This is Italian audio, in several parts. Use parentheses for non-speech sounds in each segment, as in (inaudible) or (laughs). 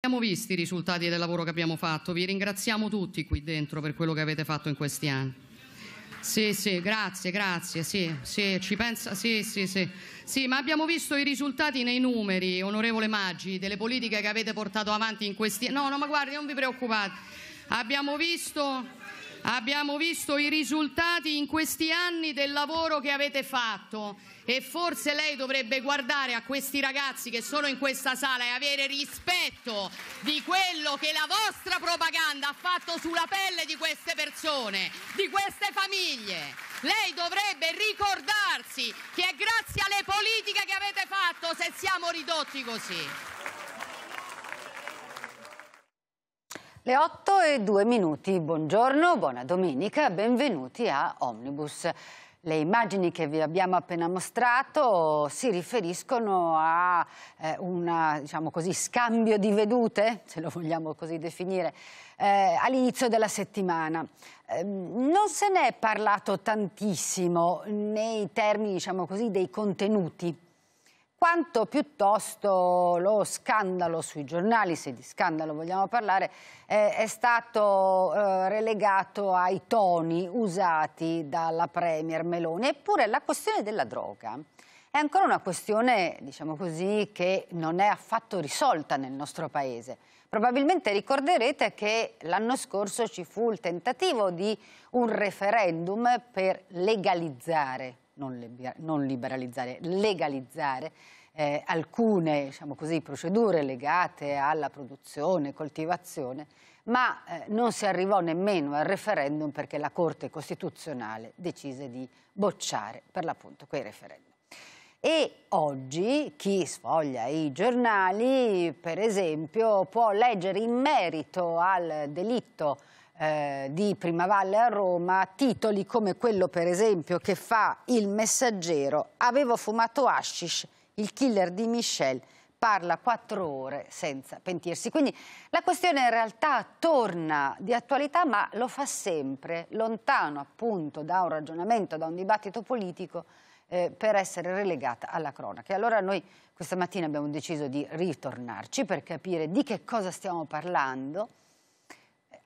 Abbiamo visto i risultati del lavoro che abbiamo fatto, vi ringraziamo tutti qui dentro per quello che avete fatto in questi anni. Sì, sì, grazie, grazie, sì, sì, ci pensa, sì, sì, sì. Sì, ma abbiamo visto i risultati nei numeri, onorevole Maggi, delle politiche che avete portato avanti in questi anni. No, no, ma guardi, non vi preoccupate. Abbiamo visto, abbiamo visto i risultati in questi anni del lavoro che avete fatto e forse lei dovrebbe guardare a questi ragazzi che sono in questa sala e avere rispetto di quello che la vostra propaganda ha fatto sulla pelle di queste persone, di queste famiglie. Lei dovrebbe ricordarsi che è grazie alle politiche che avete fatto se siamo ridotti così. Le 8 e 2 minuti, buongiorno, buona domenica, benvenuti a Omnibus. Le immagini che vi abbiamo appena mostrato si riferiscono a eh, un diciamo scambio di vedute, (laughs) se lo vogliamo così definire, eh, all'inizio della settimana. Eh, non se ne è parlato tantissimo nei termini diciamo così, dei contenuti quanto piuttosto lo scandalo sui giornali, se di scandalo vogliamo parlare, eh, è stato eh, relegato ai toni usati dalla Premier Meloni. Eppure la questione della droga è ancora una questione, diciamo così, che non è affatto risolta nel nostro Paese. Probabilmente ricorderete che l'anno scorso ci fu il tentativo di un referendum per legalizzare non, liberalizzare, legalizzare eh, alcune diciamo così, procedure legate alla produzione, coltivazione, ma eh, non si arrivò nemmeno al referendum perché la Corte Costituzionale decise di bocciare per l'appunto quei referendum. E oggi chi sfoglia i giornali, per esempio, può leggere in merito al delitto eh, di Prima Valle a Roma titoli come quello per esempio che fa il messaggero avevo fumato hashish, il killer di Michel parla quattro ore senza pentirsi. Quindi la questione in realtà torna di attualità, ma lo fa sempre lontano appunto da un ragionamento, da un dibattito politico, eh, per essere relegata alla cronaca. E allora noi questa mattina abbiamo deciso di ritornarci per capire di che cosa stiamo parlando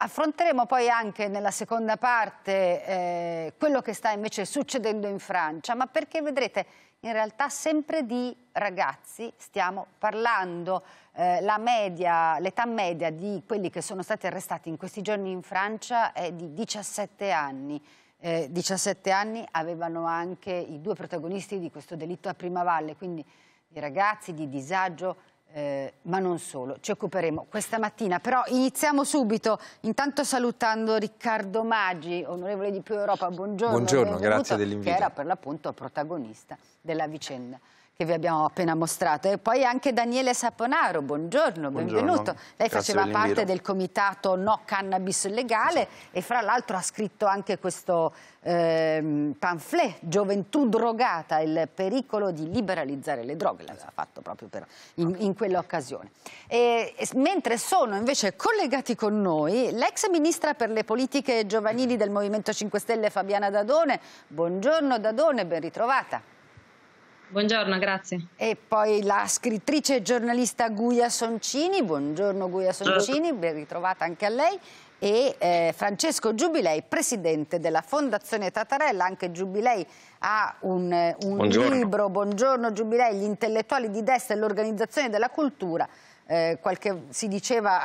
Affronteremo poi anche nella seconda parte eh, quello che sta invece succedendo in Francia, ma perché vedrete in realtà sempre di ragazzi stiamo parlando. Eh, l'età media, media di quelli che sono stati arrestati in questi giorni in Francia è di 17 anni. Eh, 17 anni avevano anche i due protagonisti di questo delitto a Prima Valle, quindi di ragazzi di disagio eh, ma non solo, ci occuperemo questa mattina. Però iniziamo subito, intanto salutando Riccardo Maggi, onorevole di Più Europa, buongiorno. Buongiorno, grazie dell'invito. Che era per l'appunto protagonista della vicenda che vi abbiamo appena mostrato. E poi anche Daniele Saponaro, buongiorno, buongiorno. benvenuto. Lei Grazie faceva parte del comitato No Cannabis Legale sì. Esatto. e fra l'altro ha scritto anche questo eh, pamphlet Gioventù drogata, il pericolo di liberalizzare le droghe, l'aveva esatto. fatto proprio per, in, in quell'occasione. mentre sono invece collegati con noi l'ex ministra per le politiche giovanili del Movimento 5 Stelle Fabiana Dadone. Buongiorno Dadone, ben ritrovata. Buongiorno, grazie. E poi la scrittrice e giornalista Guia Soncini, buongiorno Guia Soncini, ben ritrovata anche a lei e eh, Francesco Giubilei, presidente della Fondazione Tatarella, anche Giubilei ha un, eh, un buongiorno. libro, buongiorno Giubilei, gli intellettuali di destra e l'organizzazione della cultura, eh, qualche, si diceva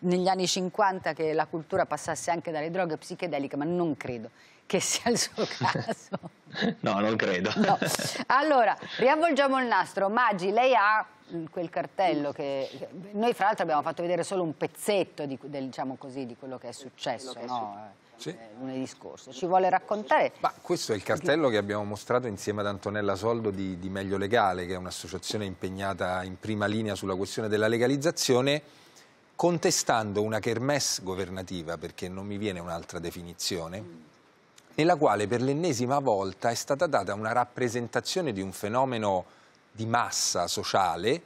negli anni 50 che la cultura passasse anche dalle droghe psichedeliche, ma non credo che sia il suo caso. (laughs) no, non credo. No. Allora, riavvolgiamo il nastro. Maggi, lei ha quel cartello che noi fra l'altro abbiamo fatto vedere solo un pezzetto di, del, diciamo così, di quello che è successo che è no? Eh, sì. lunedì scorso ci vuole raccontare Ma questo è il cartello che abbiamo mostrato insieme ad Antonella Soldo di, di Meglio Legale che è un'associazione impegnata in prima linea sulla questione della legalizzazione contestando una kermesse governativa perché non mi viene un'altra definizione nella quale per l'ennesima volta è stata data una rappresentazione di un fenomeno di massa sociale,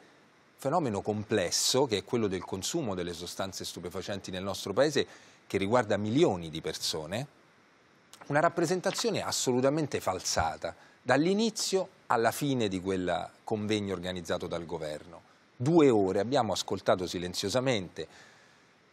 fenomeno complesso che è quello del consumo delle sostanze stupefacenti nel nostro paese che riguarda milioni di persone, una rappresentazione assolutamente falsata dall'inizio alla fine di quel convegno organizzato dal governo. Due ore abbiamo ascoltato silenziosamente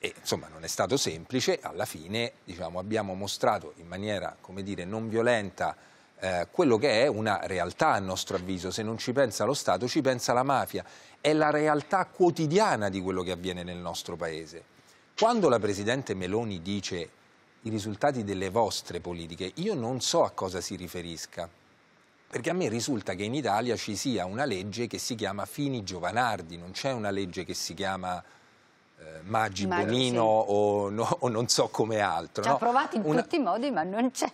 e, insomma non è stato semplice, alla fine diciamo, abbiamo mostrato in maniera come dire, non violenta eh, quello che è una realtà a nostro avviso, se non ci pensa lo Stato ci pensa la mafia, è la realtà quotidiana di quello che avviene nel nostro Paese. Quando la Presidente Meloni dice i risultati delle vostre politiche, io non so a cosa si riferisca, perché a me risulta che in Italia ci sia una legge che si chiama Fini Giovanardi, non c'è una legge che si chiama eh, Maggi, Maggi Bonino sì. o, no, o, non so come altro. Ci no? ha provato in Una... tutti i modi ma non c'è.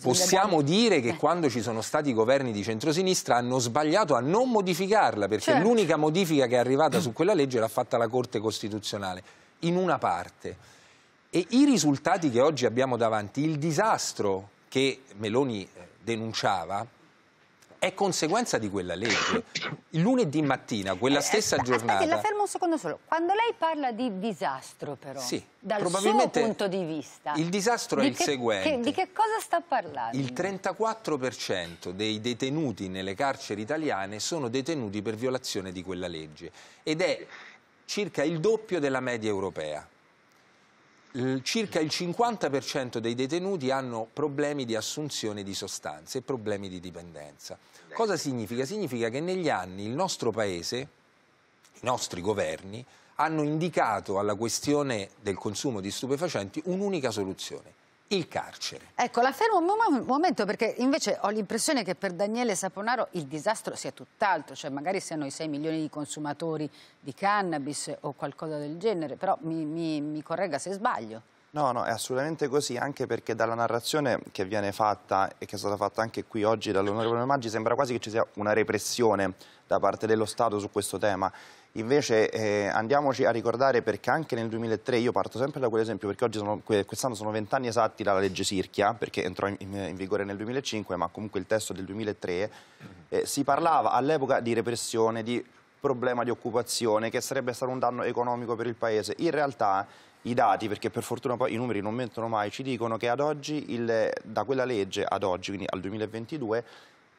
Possiamo dare... dire che eh. quando ci sono stati i governi di centrosinistra hanno sbagliato a non modificarla, perché certo. l'unica modifica che è arrivata su quella legge l'ha fatta la Corte Costituzionale, in una parte. E i risultati che oggi abbiamo davanti, il disastro che Meloni eh, denunciava, è conseguenza di quella legge. Lunedì mattina, quella eh, stessa giornata... Aspetta, la fermo un secondo solo. Quando lei parla di disastro, però, sì, dal suo punto di vista... Il disastro è il che, seguente. Che, di che cosa sta parlando? Il 34% dei detenuti nelle carceri italiane sono detenuti per violazione di quella legge ed è circa il doppio della media europea circa il 50% dei detenuti hanno problemi di assunzione di sostanze e problemi di dipendenza. Cosa significa? Significa che negli anni il nostro Paese, i nostri governi, hanno indicato alla questione del consumo di stupefacenti un'unica soluzione, il carcere. Ecco, la fermo un momento perché invece ho l'impressione che per Daniele Saponaro il disastro sia tutt'altro, cioè magari siano i 6 milioni di consumatori di cannabis o qualcosa del genere, però mi, mi, mi corregga se sbaglio. No, no, è assolutamente così, anche perché dalla narrazione che viene fatta e che è stata fatta anche qui oggi dall'onorevole Maggi sembra quasi che ci sia una repressione da parte dello Stato su questo tema. Invece eh, andiamoci a ricordare perché anche nel 2003, io parto sempre da quell'esempio perché sono, quest'anno sono vent'anni esatti dalla legge Sirchia, perché entrò in, in, in, vigore nel 2005, ma comunque il testo del 2003, eh, si parlava all'epoca di repressione, di problema di occupazione, che sarebbe stato un danno economico per il Paese. In realtà i dati, perché per fortuna poi i numeri non mentono mai, ci dicono che ad oggi, il, da quella legge ad oggi, quindi al 2022,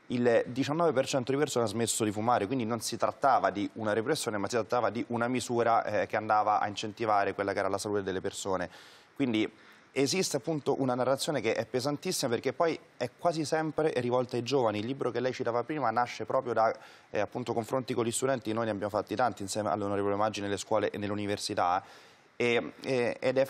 il 19% di persone ha smesso di fumare, quindi non si trattava di una repressione, ma si trattava di una misura eh, che andava a incentivare quella che era la salute delle persone. Quindi esiste appunto una narrazione che è pesantissima perché poi è quasi sempre rivolta ai giovani. Il libro che lei citava prima nasce proprio da eh, confronti con gli studenti, noi ne abbiamo fatti tanti insieme all'onorevole Maggi nelle scuole e nell'università e, e, ed è,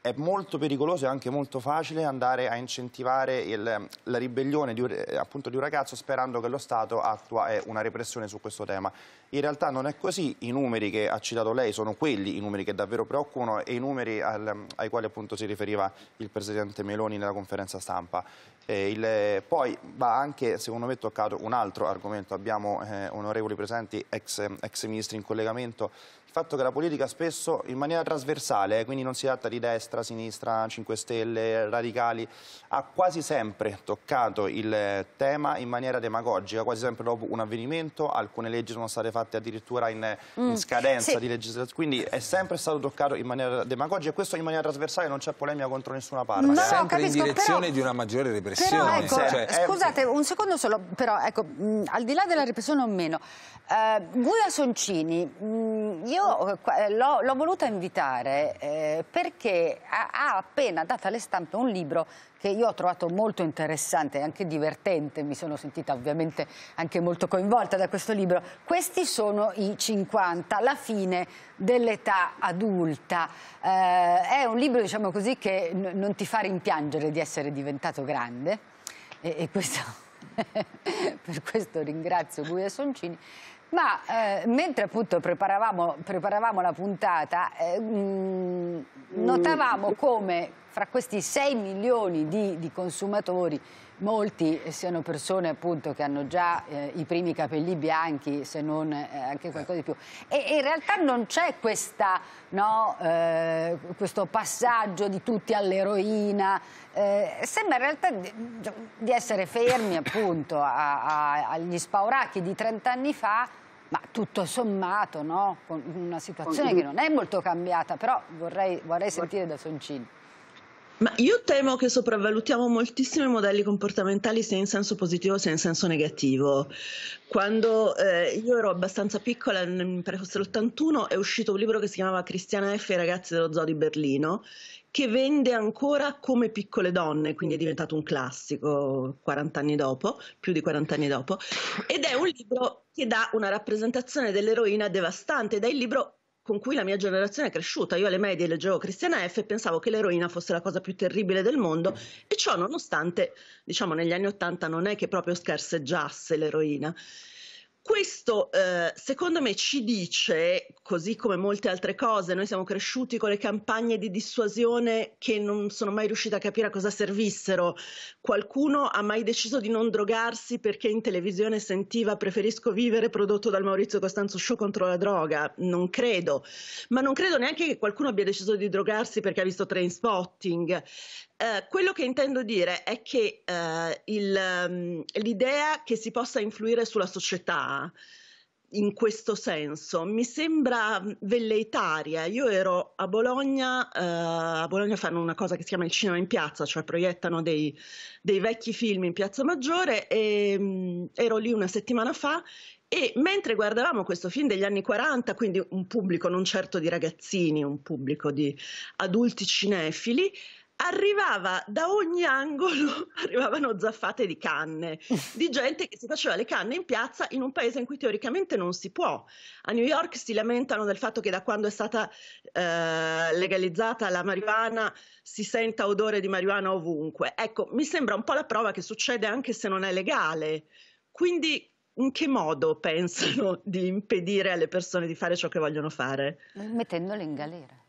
è, molto pericoloso e anche molto facile andare a incentivare il, la ribellione di un, appunto, di un, ragazzo sperando che lo Stato attua eh, una repressione su questo tema. In realtà non è così, i numeri che ha citato lei sono quelli, i numeri che davvero preoccupano e i numeri al, ai quali appunto, si riferiva il Presidente Meloni nella conferenza stampa. Il, poi va anche, secondo me, toccato un altro argomento. Abbiamo eh, onorevoli presenti, ex, ex ministri in collegamento, il fatto che la politica spesso in maniera trasversale, eh, quindi non si tratta di destra, sinistra, 5 Stelle, radicali, ha quasi sempre toccato il tema in maniera demagogica, quasi sempre dopo un avvenimento, alcune leggi sono state fatte addirittura in, in mm. scadenza sì. di legislazione, quindi è sempre stato toccato in maniera demagogica e questo in maniera trasversale non c'è polemica contro nessuna parte. No, sempre capisco, in direzione però, di una maggiore repressione. Però, ecco, cioè, eh, scusate, un secondo solo, però ecco, mh, mm, al di là della repressione o meno, eh, Guia Soncini, mh, mm, io io eh, eh, l'ho, voluta invitare eh, perché ha, ha, appena dato alle stampe un libro che io ho trovato molto interessante e anche divertente, mi sono sentita ovviamente anche molto coinvolta da questo libro. Questi sono i 50, la fine dell'età adulta. Eh, è un libro, diciamo così, che non ti fa rimpiangere di essere diventato grande e, e questo, (laughs) per questo ringrazio Guia Soncini ma eh, mentre appunto preparavamo, preparavamo la puntata, eh, mh, mm, notavamo mm. come fra questi 6 milioni di, di consumatori molti siano persone appunto che hanno già eh, i primi capelli bianchi se non eh, anche eh. qualcosa di più e, e in realtà non c'è no, eh, questo passaggio di tutti all'eroina eh, sembra in realtà di, di essere fermi appunto a, a, agli spauracchi di 30 anni fa ma tutto sommato, no? Con una situazione Continu che non è molto cambiata, però vorrei, vorrei sentire da Soncini. Ma io temo che sopravvalutiamo moltissimo i modelli comportamentali sia in senso positivo sia in senso negativo. Quando eh, io ero abbastanza piccola, mi pare fosse l'81, è uscito un libro che si chiamava Cristiana F. e i ragazzi dello zoo di Berlino, che vende ancora come piccole donne, quindi è diventato un classico 40 anni dopo, più di 40 anni dopo, ed è un libro che dà una rappresentazione dell'eroina devastante, ed è il libro con cui la mia generazione è cresciuta. Io alle medie leggevo Cristiana F e pensavo che l'eroina fosse la cosa più terribile del mondo e ciò nonostante, diciamo, negli anni Ottanta non è che proprio scarseggiasse l'eroina. Questo eh, secondo me ci dice, così come molte altre cose, noi siamo cresciuti con le campagne di dissuasione che non sono mai riuscita a capire a cosa servissero. Qualcuno ha mai deciso di non drogarsi perché in televisione sentiva preferisco vivere prodotto dal Maurizio Costanzo Show contro la droga? Non credo. Ma non credo neanche che qualcuno abbia deciso di drogarsi perché ha visto train spotting. Eh, quello che intendo dire è che eh, il, um, l'idea che si possa influire sulla società in questo senso mi sembra velleitaria. Io ero a Bologna, eh, a Bologna fanno una cosa che si chiama il cinema in piazza, cioè proiettano dei, dei vecchi film in Piazza Maggiore e mh, mm, ero lì una settimana fa e mentre guardavamo questo film degli anni 40, quindi un pubblico non certo di ragazzini, un pubblico di adulti cinefili, arrivava da ogni angolo, (laughs) arrivavano zaffate di canne, di gente che si faceva le canne in piazza in un paese in cui teoricamente non si può. A New York si lamentano del fatto che da quando è stata eh, legalizzata la marijuana si senta odore di marijuana ovunque. Ecco, mi sembra un po' la prova che succede anche se non è legale. Quindi in che modo pensano di impedire alle persone di fare ciò che vogliono fare? Mettendole in galera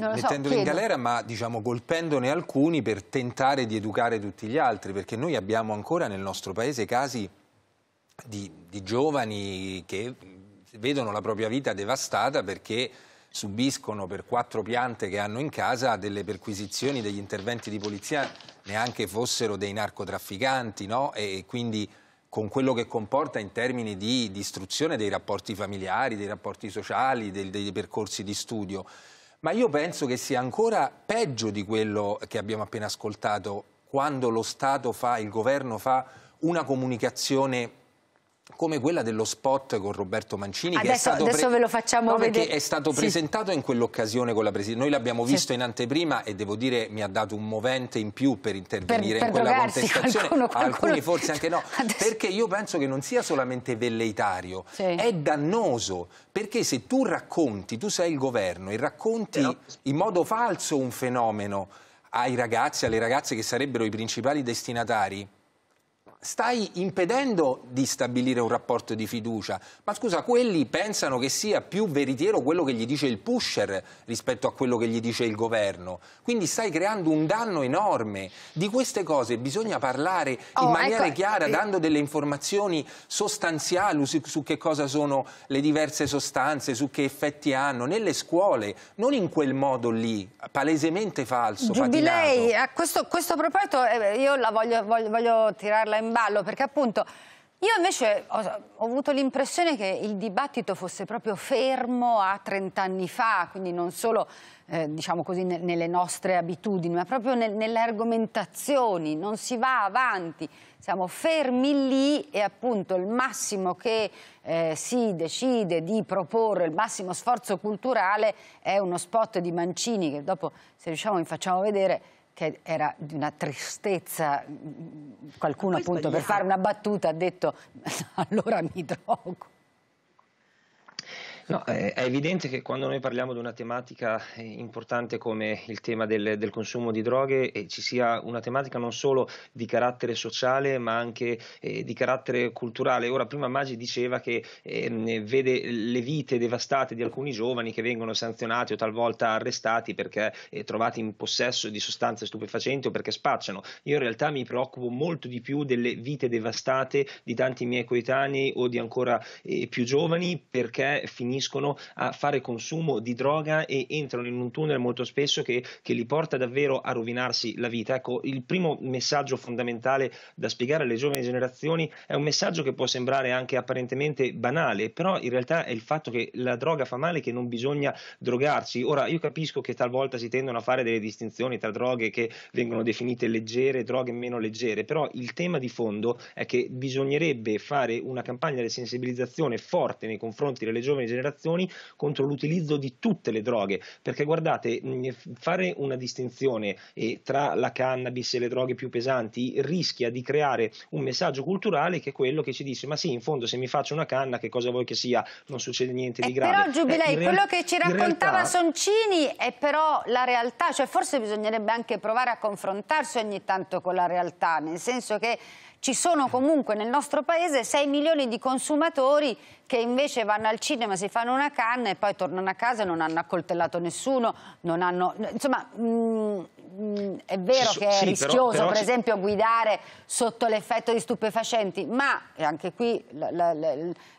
mettendoli so, in galera, ma diciamo colpendone alcuni per tentare di educare tutti gli altri, perché noi abbiamo ancora nel nostro paese casi di, di giovani che vedono la propria vita devastata perché subiscono per quattro piante che hanno in casa delle perquisizioni, degli interventi di polizia, neanche fossero dei narcotrafficanti, no? E quindi con quello che comporta in termini di distruzione dei rapporti familiari, dei rapporti sociali, dei, dei percorsi di studio. Ma io penso che sia ancora peggio di quello che abbiamo appena ascoltato quando lo Stato fa, il governo fa una comunicazione come quella dello spot con Roberto Mancini adesso, che è stato, adesso ve lo facciamo no, vedere. Che è stato presentato in quell'occasione con la Presidenza. Noi l'abbiamo visto sì. in anteprima e devo dire mi ha dato un movente in più per intervenire per, per in quella contestazione, qualcuno, qualcuno... alcuni forse anche no, (laughs) adesso... perché io penso che non sia solamente velleitario, sì. è dannoso, perché se tu racconti, tu sei il governo e racconti Però... in modo falso un fenomeno ai ragazzi, alle ragazze che sarebbero i principali destinatari, stai impedendo di stabilire un rapporto di fiducia. Ma scusa, quelli pensano che sia più veritiero quello che gli dice il pusher rispetto a quello che gli dice il governo. Quindi stai creando un danno enorme. Di queste cose bisogna parlare oh, in maniera ecco, chiara, eh, dando delle informazioni sostanziali su, su, che cosa sono le diverse sostanze, su che effetti hanno, nelle scuole, non in quel modo lì, palesemente falso. Giubilei, patinato. a eh, questo, questo proposito eh, io la voglio, voglio, voglio tirarla in ballo, perché appunto... Io invece ho, ho avuto l'impressione che il dibattito fosse proprio fermo a 30 anni fa, quindi non solo eh, diciamo così, ne, nelle nostre abitudini, ma proprio nel, nelle argomentazioni, non si va avanti, siamo fermi lì e appunto il massimo che eh, si decide di proporre, il massimo sforzo culturale è uno spot di Mancini che dopo se riusciamo vi facciamo vedere che era di una tristezza, qualcuno Poi appunto sbagliamo. per fare una battuta ha detto (laughs) allora mi drogo. No, è, evidente che quando noi parliamo di una tematica eh, importante come il tema del, del consumo di droghe eh, ci sia una tematica non solo di carattere sociale ma anche eh, di carattere culturale. Ora, prima Maggi diceva che eh, vede le vite devastate di alcuni giovani che vengono sanzionati o talvolta arrestati perché eh, trovati in possesso di sostanze stupefacenti o perché spacciano. Io in realtà mi preoccupo molto di più delle vite devastate di tanti miei coetanei o di ancora eh, più giovani perché finiscono finiscono a fare consumo di droga e entrano in un tunnel molto spesso che, che li porta davvero a rovinarsi la vita. Ecco, il primo messaggio fondamentale da spiegare alle giovani generazioni è un messaggio che può sembrare anche apparentemente banale, però in realtà è il fatto che la droga fa male, che non bisogna drogarsi. Ora, io capisco che talvolta si tendono a fare delle distinzioni tra droghe che vengono definite leggere, e droghe meno leggere, però il tema di fondo è che bisognerebbe fare una campagna di sensibilizzazione forte nei confronti delle giovani generazioni generazioni contro l'utilizzo di tutte le droghe, perché guardate, mm, fare una distinzione eh, tra la cannabis e le droghe più pesanti rischia di creare un messaggio culturale che è quello che ci dice ma sì, in fondo se mi faccio una canna che cosa vuoi che sia, non succede niente di eh, grave. Però Giubilei, eh, quello che ci raccontava realtà... Soncini è però la realtà, cioè forse bisognerebbe anche provare a confrontarsi ogni tanto con la realtà, nel senso che ci sono comunque nel nostro paese 6 milioni di consumatori che invece vanno al cinema, si fanno una canna e poi tornano a casa e non hanno accoltellato nessuno, non hanno... insomma... Mh, mm, mm, è vero ci, che è sì, rischioso, però, però per esempio, guidare sotto l'effetto di stupefacenti, ma, e anche qui la, la, la,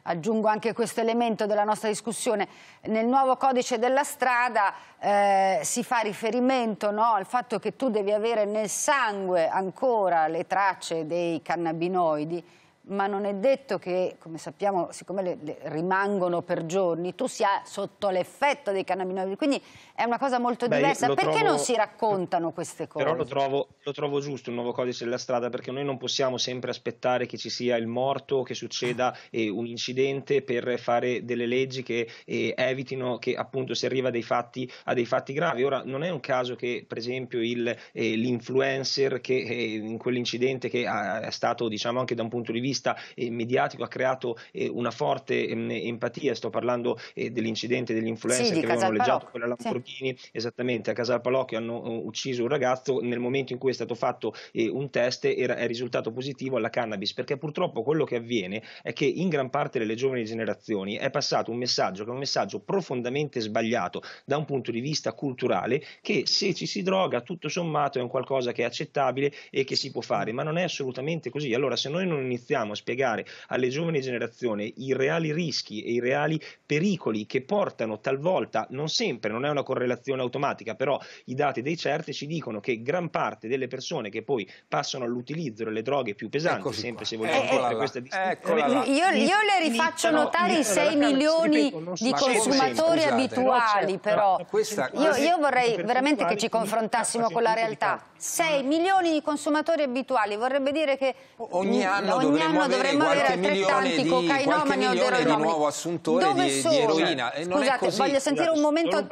aggiungo anche questo elemento della nostra discussione, nel nuovo codice della strada eh, si fa riferimento no, al fatto che tu devi avere nel sangue ancora le tracce dei cannabinoidi ma non è detto che, come sappiamo, siccome le, le rimangono per giorni, tu sia sotto l'effetto dei cannabinoidi. Quindi è una cosa molto Beh, diversa. Perché trovo... non si raccontano queste cose? Però lo trovo, lo trovo, giusto il nuovo codice della strada, perché noi non possiamo sempre aspettare che ci sia il morto, che succeda eh, un incidente per fare delle leggi che eh, evitino che appunto si arriva dei fatti, a dei fatti gravi. Ora, non è un caso che, per esempio, eh, l'influencer eh, che in quell'incidente che è stato, diciamo, anche da un punto di vista vista mediatico ha creato eh, una forte ehm, empatia, sto parlando eh, dell'incidente degli influencer sì, che avevano noleggiato quella Lamborghini, sì. esattamente a Casal Palocchio hanno eh, ucciso un ragazzo, nel momento in cui è stato fatto un test era, è risultato positivo alla cannabis, perché purtroppo quello che avviene è che in gran parte delle giovani generazioni è passato un messaggio che è un messaggio profondamente sbagliato da un punto di vista culturale che se ci si droga tutto sommato è un qualcosa che è accettabile e che si può fare, ma non è assolutamente così. Allora se noi non iniziamo riusciamo a spiegare alle giovani generazioni i reali rischi e i reali pericoli che portano talvolta, non sempre, non è una correlazione automatica, però i dati dei certi ci dicono che gran parte delle persone che poi passano all'utilizzo delle droghe più pesanti, Eccoci sempre qua. se eh, vogliamo eh, fare eh, questa distinzione. Io, io, le rifaccio no, notare i 6 no, milioni di consumatori sempre, abituali, però. Questa, io, io vorrei veramente che ci confrontassimo con la realtà. 6 milioni di consumatori abituali vorrebbe dire che ogni anno, ogni dovremmo, quest'anno dovremmo avere altrettanti cocainomani o eroinomani. nuovo assuntore Dove di, sono? di eroina. E non Scusate, voglio sentire un momento, un,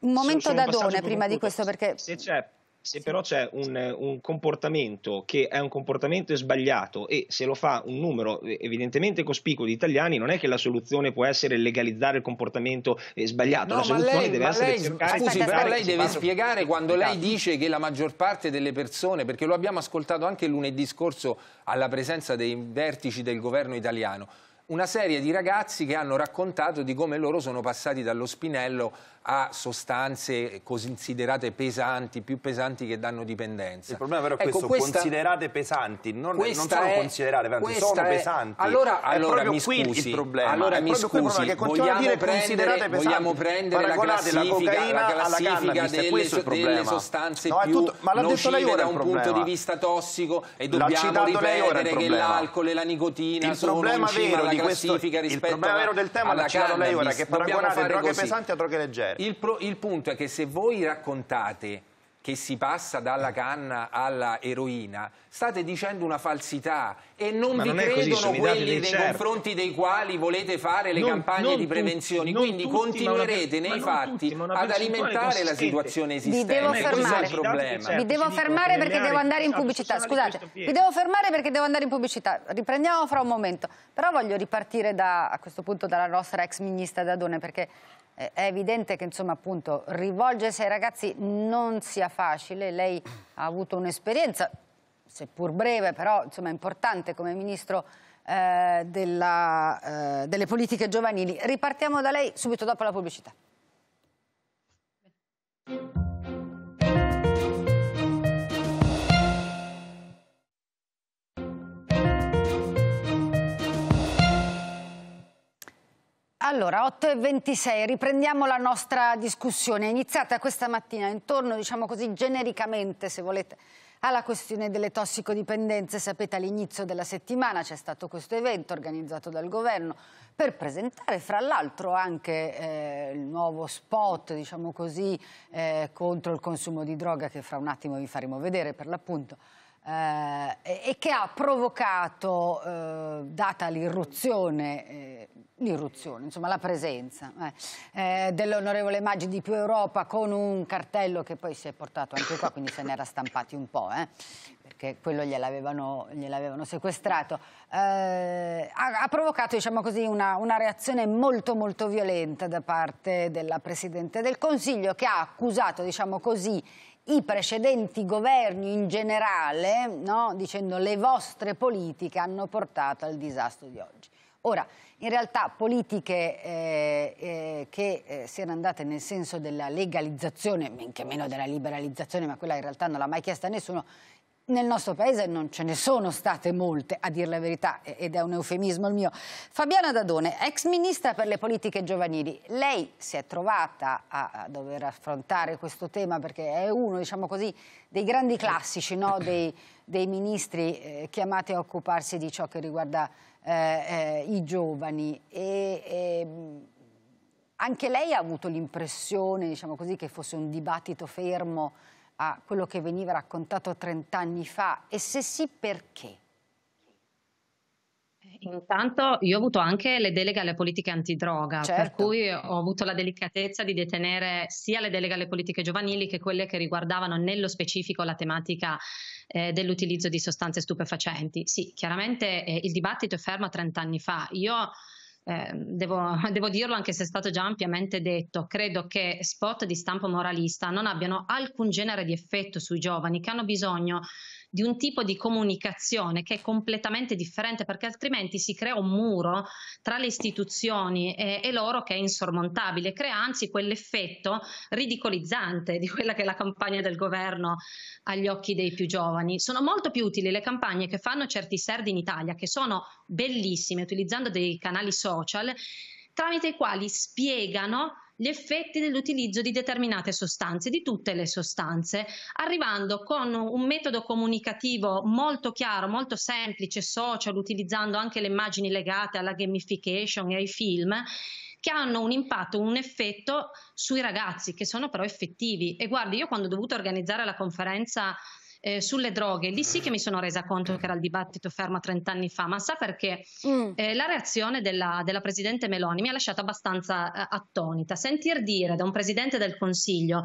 un momento dadone prima di questo perché... Se c'è se però c'è un, un, comportamento che è un comportamento sbagliato e se lo fa un numero eh, evidentemente cospicuo di italiani, non è che la soluzione può essere legalizzare il comportamento eh, sbagliato. No, la soluzione lei, deve essere lei, cercare scusi, di però lei deve spiegare quando lei dice che la maggior parte delle persone, perché lo abbiamo ascoltato anche lunedì scorso alla presenza dei vertici del governo italiano, una serie di ragazzi che hanno raccontato di come loro sono passati dallo spinello a sostanze considerate pesanti, più pesanti che danno dipendenza. Il problema però è ecco, questo, questa, considerate pesanti, non, non sono è, considerate pesanti, sono è, pesanti. Allora, allora mi scusi, il problema. Allora, è mi scusi, che vogliamo, dire prendere, vogliamo prendere la classifica, la classifica delle, so, delle, sostanze no, più tutto, ma nocive da un punto di vista tossico e dobbiamo ripetere che l'alcol e la nicotina il sono in cima alla classifica rispetto alla cannabis. Il problema vero del tema l'ha citato lei ora, che paragonate droghe pesanti a droghe leggere vero. Il, pro, il punto è che se voi raccontate che si passa dalla canna alla eroina, state dicendo una falsità e non Ma vi non credono così, quelli nei certo. confronti dei quali volete fare le non, campagne non di prevenzione. Tutti, Quindi continuerete una, nei fatti tutti, ad alimentare la situazione esistente. Vi devo fermare, vi devo fermare perché devo andare in pubblicità. Scusate, vi devo fermare perché devo andare in pubblicità. Riprendiamo fra un momento. Però voglio ripartire da, a questo punto dalla nostra ex ministra Dadone perché eh, è evidente che insomma, appunto, rivolgersi ai ragazzi non sia facile, lei ha avuto un'esperienza, seppur breve, però insomma, importante come ministro eh, della, eh, delle politiche giovanili. Ripartiamo da lei subito dopo la pubblicità. Allora, 8 e 26, riprendiamo la nostra discussione iniziata questa mattina intorno, diciamo così, genericamente, se volete, alla questione delle tossicodipendenze. Sapete, all'inizio della settimana c'è stato questo evento organizzato dal governo per presentare, fra l'altro, anche eh, il nuovo spot, diciamo così, eh, contro il consumo di droga che fra un attimo vi faremo vedere per l'appunto eh, e che ha provocato, eh, data l'irruzione, eh, l'irruzione, insomma la presenza eh, eh, dell'onorevole Maggi di Più Europa con un cartello che poi si è portato anche qua, quindi se n'era stampati un po', eh, perché quello gliel'avevano, gliel sequestrato, ha, ha, provocato diciamo così, una, una reazione molto molto violenta da parte della Presidente del Consiglio che ha accusato diciamo così, i precedenti governi in generale, no? dicendo le vostre politiche hanno portato al disastro di oggi. Ora, in realtà politiche eh, eh, che eh, si erano andate nel senso della legalizzazione, men che meno della liberalizzazione, ma quella in realtà non l'ha mai chiesta nessuno, nel nostro paese non ce ne sono state molte, a dire la verità, ed è un eufemismo il mio. Fabiana Dadone, ex ministra per le politiche giovanili, lei si è trovata a dover affrontare questo tema perché è uno, diciamo così, dei grandi classici no? (coughs) dei, dei, ministri eh, chiamati a occuparsi di ciò che riguarda eh, eh, i giovani. E, e, ehm, anche lei ha avuto l'impressione, diciamo così, che fosse un dibattito fermo a quello che veniva raccontato 30 anni fa e se sì perché? Eh, intanto io ho avuto anche le deleghe alle politiche antidroga, certo. per cui ho avuto la delicatezza di detenere sia le deleghe alle politiche giovanili che quelle che riguardavano nello specifico la tematica eh, dell'utilizzo di sostanze stupefacenti. Sì, chiaramente eh, il dibattito è fermo 30 anni fa. Io eh, devo, (laughs) devo, dirlo anche se è stato già ampiamente detto, credo che spot di stampo moralista non abbiano alcun genere di effetto sui giovani che hanno bisogno di un tipo di comunicazione che è completamente differente perché altrimenti si crea un muro tra le istituzioni e, eh, e loro che è insormontabile, crea anzi quell'effetto ridicolizzante di quella che è la campagna del governo agli occhi dei più giovani. Sono molto più utili le campagne che fanno certi serdi in Italia, che sono bellissime, utilizzando dei canali social, tramite i quali spiegano gli effetti dell'utilizzo di determinate sostanze, di tutte le sostanze, arrivando con un metodo comunicativo molto chiaro, molto semplice, social, utilizzando anche le immagini legate alla gamification e ai film, che hanno un impatto, un effetto sui ragazzi, che sono però effettivi. E guardi, io quando ho dovuto organizzare la conferenza eh, sulle droghe, lì sì che mi sono resa conto che era il dibattito fermo 30 anni fa, ma sa perché mm. eh, la reazione della, della, Presidente Meloni mi ha lasciato abbastanza eh, attonita. Sentir dire da un Presidente del Consiglio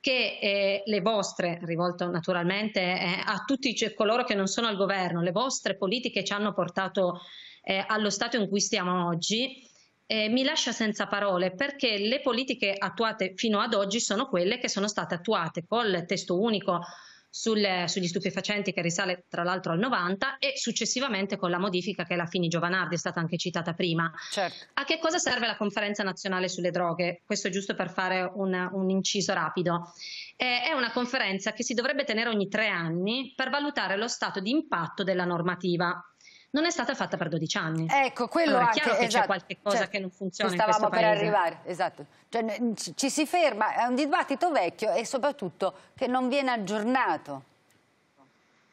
che eh, le vostre, rivolto naturalmente eh, a tutti cioè, coloro che non sono al governo, le vostre politiche ci hanno portato eh, allo stato in cui stiamo oggi, eh, mi lascia senza parole perché le politiche attuate fino ad oggi sono quelle che sono state attuate col testo unico sul, sugli stupefacenti che risale tra l'altro al 90 e successivamente con la modifica che è la Fini Giovanardi è stata anche citata prima. Certo. A che cosa serve la conferenza nazionale sulle droghe? Questo giusto per fare un, un inciso rapido. Eh, è una conferenza che si dovrebbe tenere ogni tre anni per valutare lo stato di impatto della normativa non è stata fatta per 12 anni. Ecco, quello allora, anche, è chiaro che esatto, c'è qualche cosa cioè, che non funziona. Ci stavamo per paese. arrivare, esatto. Cioè, ci si ferma, è un dibattito vecchio e soprattutto che non viene aggiornato.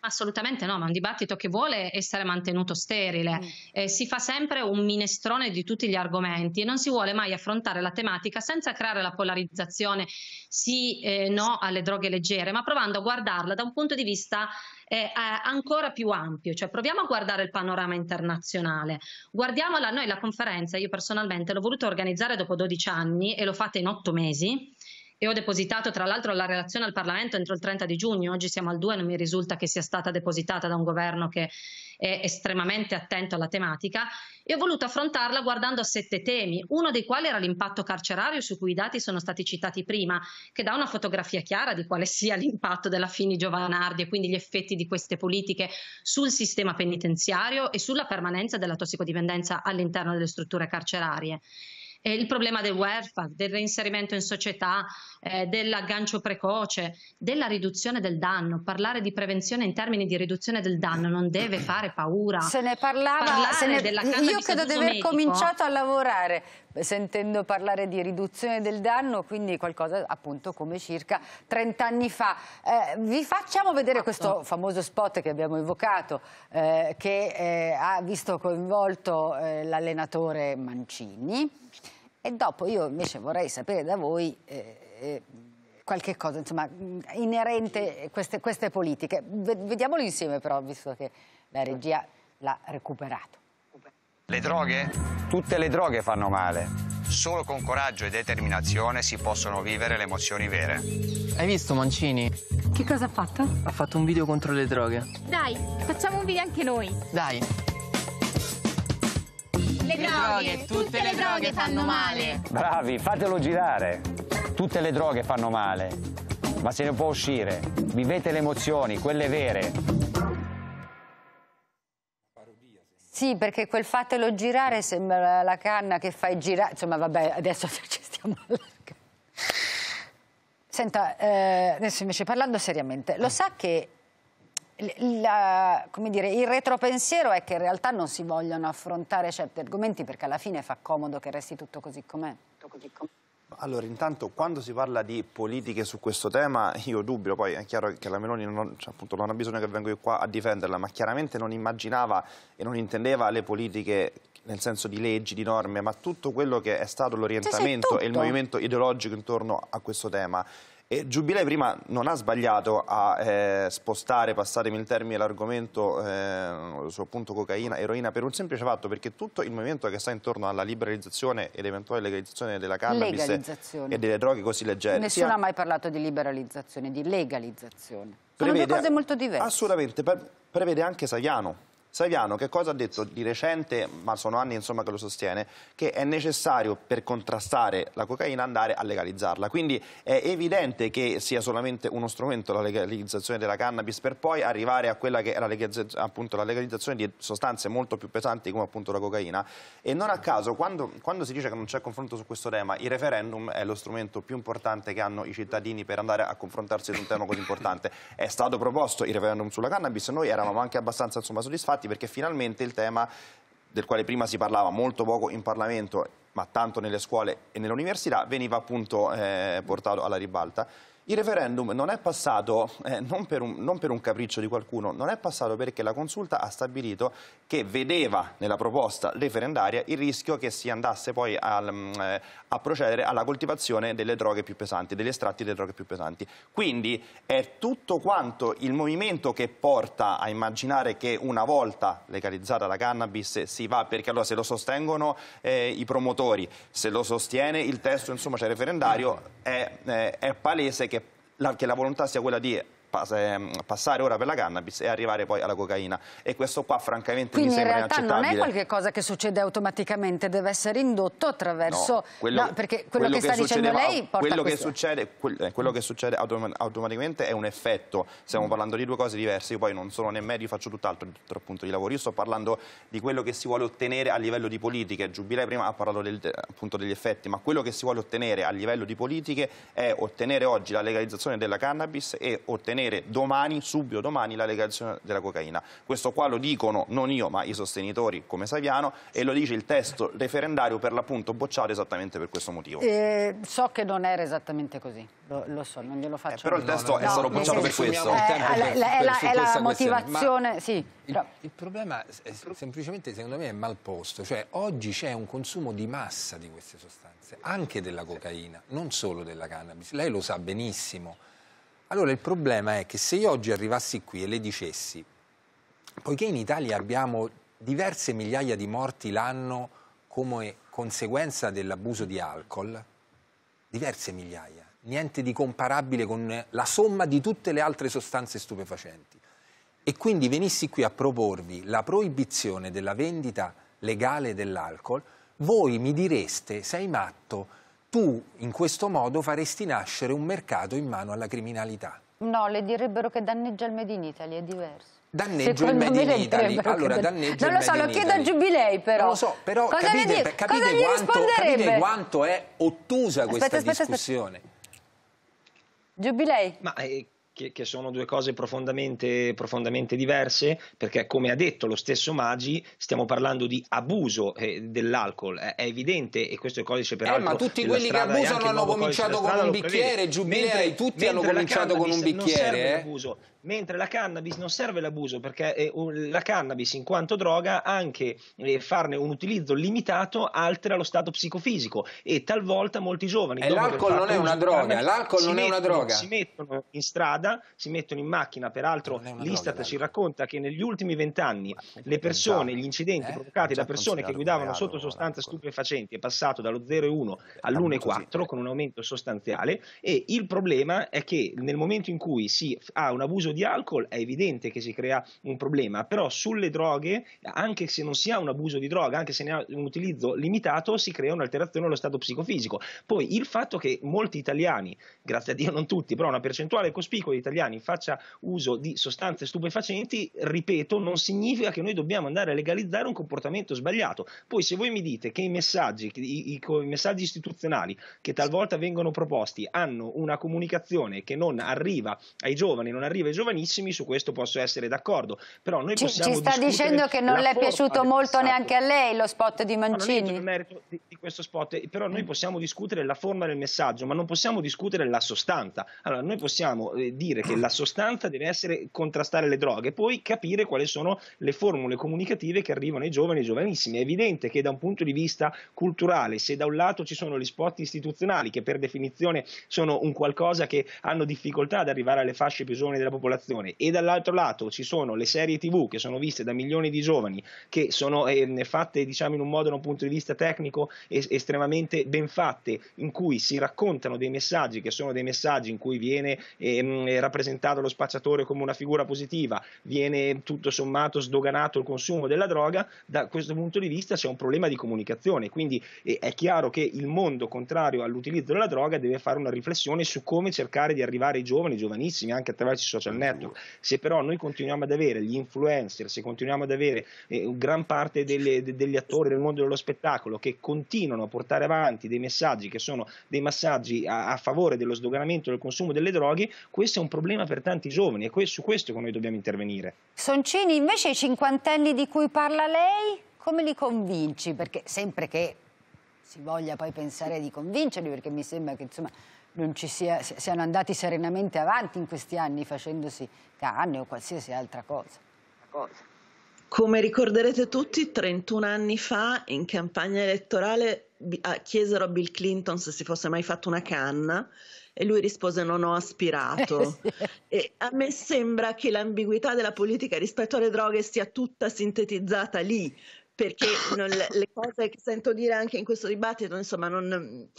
Assolutamente no, ma è un dibattito che vuole essere mantenuto sterile. Mm. Eh, si fa sempre un minestrone di tutti gli argomenti e non si vuole mai affrontare la tematica senza creare la polarizzazione sì e eh, no alle droghe leggere, ma provando a guardarla da un punto di vista eh, ancora più ampio, cioè proviamo a guardare il panorama internazionale, guardiamola noi la conferenza, io personalmente l'ho voluta organizzare dopo 12 anni e l'ho fatta in 8 mesi e ho depositato tra l'altro la relazione al Parlamento entro il 30 di giugno, oggi siamo al 2, non mi risulta che sia stata depositata da un governo che è estremamente attento alla tematica e ho voluto affrontarla guardando a sette temi, uno dei quali era l'impatto carcerario su cui i dati sono stati citati prima, che dà una fotografia chiara di quale sia (laughs) l'impatto della Fini Giovanardi e quindi gli effetti di queste politiche sul sistema penitenziario e sulla permanenza della tossicodipendenza all'interno delle strutture carcerarie eh, il problema del welfare, del reinserimento in società, eh, dell'aggancio precoce, della riduzione del danno. Parlare di prevenzione in termini di riduzione del danno non deve fare paura. Se ne parlava, parlare se ne, della io credo di aver medico, cominciato a lavorare sentendo parlare di riduzione del danno, quindi qualcosa appunto come circa 30 anni fa. Eh, vi facciamo vedere esatto. questo famoso spot che abbiamo evocato, eh, che eh, ha visto coinvolto eh, l'allenatore Mancini. E dopo io invece vorrei sapere da voi eh, eh qualche cosa insomma, inerente a queste, queste, politiche. Vediamolo insieme però, visto che la regia l'ha recuperato. Le droghe? Tutte le droghe fanno male. Solo con coraggio e determinazione si possono vivere le emozioni vere. Hai visto Mancini? Che cosa ha fatto? Ha fatto un video contro le droghe. Dai, facciamo un video anche noi. Dai. Le droghe, tutte le droghe fanno male. Bravi, fatelo girare. Tutte le droghe fanno male, ma se ne può uscire. Vivete le emozioni, quelle vere. Sì, perché quel fatelo girare sembra la canna che fai girare. Insomma, vabbè, adesso (laughs) ci stiamo allargando. Senta, eh, adesso invece parlando seriamente, lo sa che la, dire, il retropensiero è che in realtà non si vogliono affrontare certi argomenti perché alla fine fa comodo che resti tutto così com'è. Allora, intanto, quando si parla di politiche su questo tema, io dubbio, poi è chiaro che la Meloni non, cioè, appunto, non ha bisogno che vengo io qua a difenderla, ma chiaramente non immaginava e non intendeva le politiche nel senso di leggi, di norme, ma tutto quello che è stato l'orientamento cioè, e il movimento ideologico intorno a questo tema. E Giubilei prima non ha sbagliato a eh, spostare, passatemi il termine, l'argomento eh, su appunto cocaina, eroina, per un semplice fatto, perché tutto il movimento che sta intorno alla liberalizzazione ed eventuale legalizzazione della cannabis e delle droghe così leggere. Nessuno ha mai parlato di liberalizzazione, di legalizzazione. Sono due cose molto diverse. Assolutamente, prevede anche Saviano Saviano che cosa ha detto di recente, ma sono anni insomma, che lo sostiene, che è necessario per contrastare la cocaina andare a legalizzarla. Quindi è evidente che sia solamente uno strumento la legalizzazione della cannabis per poi arrivare a quella che è la legalizzazione di sostanze molto più pesanti come appunto la cocaina. E non a caso, quando, quando si dice che non c'è confronto su questo tema, il referendum è lo strumento più importante che hanno i cittadini per andare a confrontarsi su un tema così importante. È stato proposto il referendum sulla cannabis, noi eravamo anche abbastanza insomma, soddisfatti, fatti, perché finalmente il tema del quale prima si parlava molto poco in Parlamento, ma tanto nelle scuole e nell'università, veniva appunto eh, portato alla ribalta. Il referendum non è passato, eh, non, per un, non, per un, capriccio di qualcuno, non è passato perché la consulta ha stabilito che vedeva nella proposta referendaria il rischio che si andasse poi al, mm, eh, a procedere alla coltivazione delle droghe più pesanti, degli estratti delle droghe più pesanti. Quindi è tutto quanto il movimento che porta a immaginare che una volta legalizzata la cannabis si va, perché allora se lo sostengono eh, i promotori, se lo sostiene il testo insomma, c'è cioè referendario, è, eh, è palese che che la volontà sia quella di Mm, passare ora per la cannabis e arrivare poi alla cocaina. E questo qua francamente Quindi mi sembra inaccettabile. Quindi in realtà non è qualcosa che succede automaticamente, deve essere indotto attraverso... No, quello, no, perché quello, quello che, che, sta dicendo lei porta eh, quello che, succede, quello che succede automaticamente è un effetto. Stiamo parlando di due cose diverse. Io poi non sono né medio, faccio tutt'altro dal punto di lavoro. Io sto parlando di quello che si vuole ottenere a livello di politiche. Giubilei prima ha parlato del, eh, appunto degli effetti, ma quello che si vuole ottenere a livello di politiche è ottenere oggi la legalizzazione della cannabis e ottenere ottenere domani, subito domani, la legalizzazione della cocaina. Questo qua lo dicono non io ma i sostenitori come Saviano e lo dice il testo referendario per l'appunto bocciato esattamente per questo motivo. Eh, so che non era esattamente così, lo, lo so, non glielo faccio. Eh, però il testo no, è stato no, bocciato per questo. Eh, la, è la, motivazione, sì, il, il, problema è, semplicemente secondo me è mal posto, cioè oggi c'è un consumo di massa di queste sostanze, anche della cocaina, non solo della cannabis, lei lo sa benissimo. Allora il problema è che se io oggi arrivassi qui e le dicessi, poiché in Italia abbiamo diverse migliaia di morti l'anno come conseguenza dell'abuso di alcol, diverse migliaia, niente di comparabile con la somma di tutte le altre sostanze stupefacenti. E quindi venissi qui a proporvi la proibizione della vendita legale dell'alcol, voi mi direste sei matto, tu in questo modo faresti nascere un mercato in mano alla criminalità. No, le direbbero che danneggia il Made in Italy, è diverso. Danneggia il Made in Italy. Allora, danneggia non lo so, lo chiedo a Giubilei però. Non lo so, però cosa capite, gli, capite, cosa quanto, capite quanto è ottusa aspetta, questa aspetta, discussione. Aspetta. Giubilei. Ma eh, che, che sono due cose profondamente, profondamente, diverse, perché come ha detto lo stesso Maggi, stiamo parlando di abuso eh, dell'alcol, è, è, evidente e questo è il codice per eh, ma tutti quelli che abusano hanno cominciato con un bicchiere, giubilei, tutti hanno cominciato con un bicchiere. Eh? Mentre la cannabis non serve l'abuso, perché eh, la cannabis in quanto droga anche eh, farne un utilizzo limitato altera lo stato psicofisico e talvolta molti giovani... E l'alcol non è una droga, l'alcol non è una droga. Si mettono in strada strada, si mettono in macchina, peraltro l'Istat ci racconta che negli ultimi vent'anni le persone, gli incidenti eh? provocati da persone che guidavano sotto sostanze stupefacenti è passato dallo 0,1 eh, all'1,4 eh. con un aumento sostanziale e il problema è che nel momento in cui si ha un abuso di alcol è evidente che si crea un problema, però sulle droghe, anche se non si ha un abuso di droga, anche se ne ha un utilizzo limitato, si crea un'alterazione allo stato psicofisico. Poi il fatto che molti italiani, grazie a Dio non tutti, però una percentuale cospicua popoli italiani faccia uso di sostanze stupefacenti, ripeto, non significa che noi dobbiamo andare a legalizzare un comportamento sbagliato. Poi se voi mi dite che i messaggi, i, i, i messaggi istituzionali che talvolta vengono proposti hanno una comunicazione che non arriva ai giovani, non arriva ai giovanissimi, su questo posso essere d'accordo. Però noi possiamo ci sta dicendo che non le è piaciuto molto neanche a lei lo spot di Mancini. Non merito di, di questo spot, però noi mm. possiamo discutere la forma del messaggio, ma non possiamo discutere la sostanza. Allora, noi possiamo eh, dire che la sostanza deve essere contrastare le droghe, poi capire quali sono le formule comunicative che arrivano ai giovani e giovanissimi. È evidente che da un punto di vista culturale, se da un lato ci sono gli spot istituzionali, che per definizione sono un qualcosa che hanno difficoltà ad arrivare alle fasce più giovani della popolazione, e dall'altro lato ci sono le serie TV che sono viste da milioni di giovani, che sono eh, fatte diciamo in un modo da un punto di vista tecnico es- estremamente ben fatte, in cui si raccontano dei messaggi che sono dei messaggi in cui viene eh, rappresentato lo spacciatore come una figura positiva, viene tutto sommato sdoganato il consumo della droga, da questo punto di vista c'è un problema di comunicazione, quindi è chiaro che il mondo contrario all'utilizzo della droga deve fare una riflessione su come cercare di arrivare ai giovani, giovanissimi, anche attraverso i social network. Se però noi continuiamo ad avere gli influencer, se continuiamo ad avere eh, gran parte delle, degli attori del mondo dello spettacolo che continuano a portare avanti dei messaggi che sono dei messaggi a, a favore dello sdoganamento del consumo delle droghe, questo è un un problema per tanti giovani, è su questo che noi dobbiamo intervenire. Soncini, invece i cinquantenni di cui parla lei, come li convinci? Perché sempre che si voglia poi pensare di convincerli, perché mi sembra che insomma non ci sia, siano andati serenamente avanti in questi anni facendosi canne o qualsiasi altra cosa. Come ricorderete tutti, 31 anni fa in campagna elettorale ah, chiesero a Bill Clinton se si fosse mai fatto una canna e lui rispose non ho aspirato. (laughs) Eh, e a me sembra che l'ambiguità della politica rispetto alle droghe sia tutta sintetizzata lì, perché (coughs) non, le cose che sento dire anche in questo dibattito, insomma, non,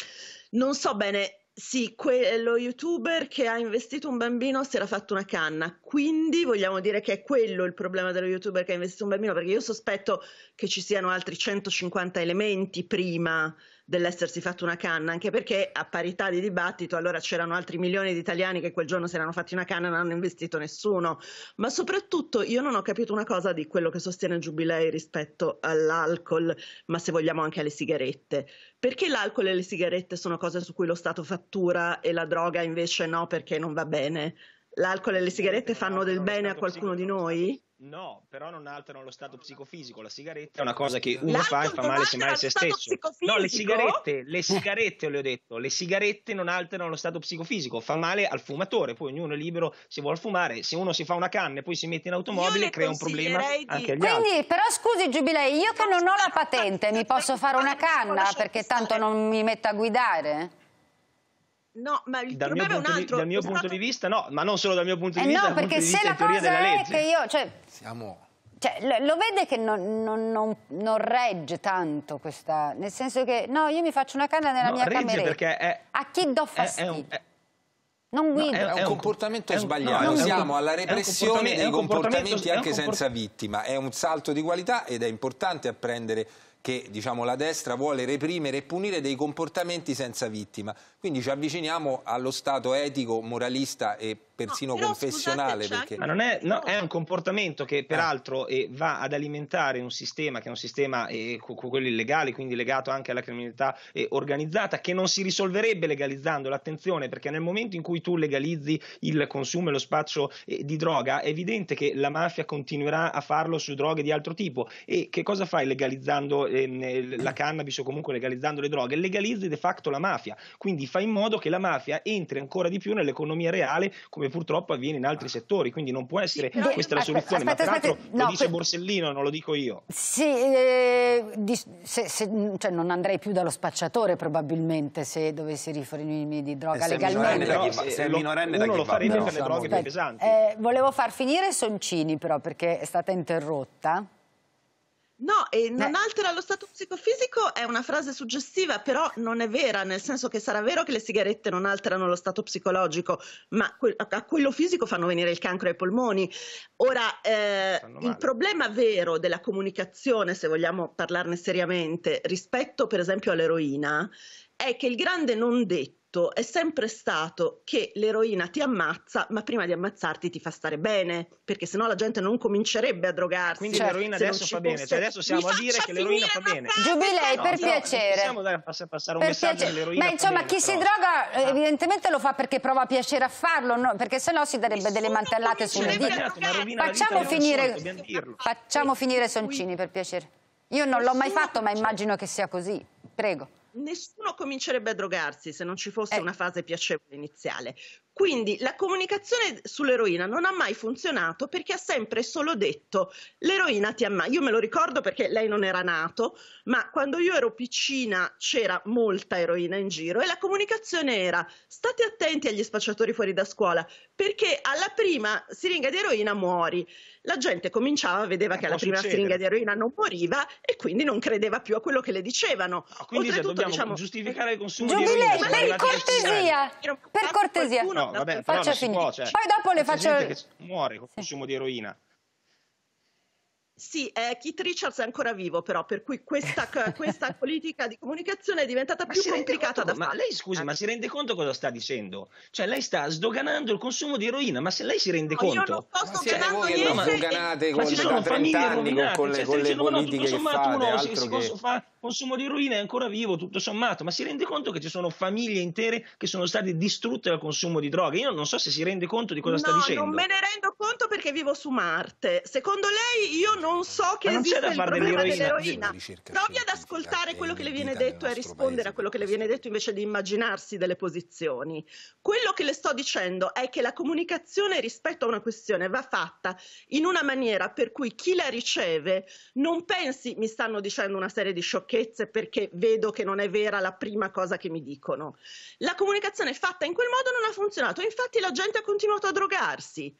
non so bene. Sì, quello youtuber che ha investito un bambino si era fatto una canna, quindi vogliamo dire che è quello il problema dello youtuber che ha investito un bambino, perché io sospetto che ci siano altri 150 elementi prima dell'essersi fatto una canna, anche perché a parità di dibattito allora c'erano altri milioni di italiani che quel giorno si erano fatti una canna e non hanno investito nessuno, ma soprattutto io non ho capito una cosa di quello che sostiene Giubilei rispetto all'alcol, ma se vogliamo anche alle sigarette. Perché l'alcol e le sigarette sono cose su cui lo Stato fattura e la droga invece no perché non va bene? L'alcol e le sigarette fanno del bene a qualcuno di noi? No, però non alterano lo stato psicofisico. La sigaretta è una cosa che uno fa e fa male semmai se stesso. No, le sigarette, le sigarette, le ho detto, le sigarette non alterano lo stato psicofisico, fa male al fumatore. Poi ognuno è libero se vuole fumare. Se uno si fa una canna e poi si mette in automobile, crea un problema di... anche agli Quindi, altri. però scusi, Giubilei, io che non ho la patente, mi posso fare una canna perché tanto non mi metto a guidare? No, ma il dal problema è un altro. Di, dal mio punto stato... di vista, no, ma non solo dal mio punto eh di eh vista. No, perché se la cosa è che io. Cioè, Siamo... cioè, lo, lo, vede che non, non, non, non, regge tanto questa. Nel senso che no, io mi faccio una canna nella no, mia regge perché è, A chi do fastidio? È, è un, è... Non guido. No, è, è, un comportamento un, sbagliato. No, Siamo alla repressione dei comportamenti anche senza vittima. È un salto di qualità ed è importante apprendere che diciamo, la destra vuole reprimere e punire dei comportamenti senza vittima. Quindi ci avviciniamo allo stato etico, moralista e persino no, confessionale. Scusate, perché... Ma non è, no, è, un comportamento che ah. peraltro eh, va ad alimentare un sistema che è un sistema eh, quello illegale, quindi legato anche alla criminalità eh, organizzata, che non si risolverebbe legalizzando. L'attenzione, perché nel momento in cui tu legalizzi il consumo e lo spaccio eh, di droga, è evidente che la mafia continuerà a farlo su droghe di altro tipo. E che cosa fai legalizzando ehm, la cannabis o comunque legalizzando le droghe? Legalizzi de facto la mafia. Quindi fa in modo che la mafia entri ancora di più nell'economia reale, come purtroppo avviene in altri settori. Quindi non può essere sì, questa la soluzione. Aspetta, ma aspetta, aspetta, lo dice que... Borsellino, non lo dico io. Sì, eh, di, se, se, cioè non andrei più dallo spacciatore probabilmente se dovessi rifornirmi di droga legalmente. Però, se, è minorenne, uno lo farebbe per le droghe più pesanti. Eh, volevo far finire Soncini però perché è stata interrotta. No, e non Beh. altera lo stato psicofisico è una frase suggestiva, però non è vera, nel senso che sarà vero che le sigarette non alterano lo stato psicologico, ma a quello fisico fanno venire il cancro ai polmoni. Ora, eh, il problema vero della comunicazione, se vogliamo parlarne seriamente, rispetto per esempio all'eroina, è che il grande non detto detto è sempre stato che l'eroina ti ammazza, ma prima di ammazzarti ti fa stare bene, perché sennò la gente non comincerebbe a drogarsi. Quindi l'eroina cioè, adesso fa bene, cioè adesso siamo a dire che l'eroina fa bene. Giubilei, no, per piacere. No, passare un per messaggio piacere. Ma insomma, bene, chi però... si droga ah. eh, evidentemente lo fa perché prova piacere a farlo, no? perché sennò si darebbe delle mantellate sulle dita. Certo, facciamo finire, solo, facciamo finire Soncini, per piacere. Io non l'ho mai fatto, ma immagino che sia così. Prego nessuno comincerebbe a drogarsi se non ci fosse eh. una fase piacevole iniziale. Quindi la comunicazione sull'eroina non ha mai funzionato perché ha sempre solo detto l'eroina ti ammazza. Io me lo ricordo perché lei non era nato, ma quando io ero piccina c'era molta eroina in giro e la comunicazione era state attenti agli spacciatori fuori da scuola perché alla prima siringa di eroina muori. La gente cominciava, vedeva ma eh, che alla prima siringa di eroina non moriva e quindi non credeva più a quello che le dicevano. No, ah, quindi cioè, Oltretutto, dobbiamo diciamo, giustificare il consumo di eroina. Cioè, per cortesia, per cortesia. Qualcuno, no, vabbè, però non si può, cioè, Poi dopo le faccio... gente che muore con sì. consumo di eroina. Sì, eh, Keith Richards è ancora vivo però, per cui questa, (laughs) questa politica di comunicazione è diventata ma più complicata da fare. Ma lei, scusi, ma si rende conto cosa sta dicendo? Cioè lei sta sdoganando il consumo di eroina, ma se lei si rende no, conto... Io non sto sdoganando niente... Ma sdoganate con, ci sono 30 anni con, con le, cioè, con le dicono, politiche no, sommato, che fate, uno, si, che... Si fa, consumo di eroina è ancora vivo, tutto sommato, ma si rende conto che ci sono famiglie intere che sono state distrutte dal consumo di droghe? Io non so se si rende conto di cosa no, sta dicendo. No, non me ne rendo conto perché vivo su Marte. Secondo lei io non non so che non esiste il problema dell'eroina. Provi ad ascoltare quello che le viene detto e rispondere paese. a quello che le viene detto invece di immaginarsi delle posizioni. Quello che le sto dicendo è che la comunicazione rispetto a una questione va fatta in una maniera per cui chi la riceve non pensi mi stanno dicendo una serie di sciocchezze perché vedo che non è vera la prima cosa che mi dicono. La comunicazione fatta in quel modo non ha funzionato, infatti la gente ha continuato a drogarsi.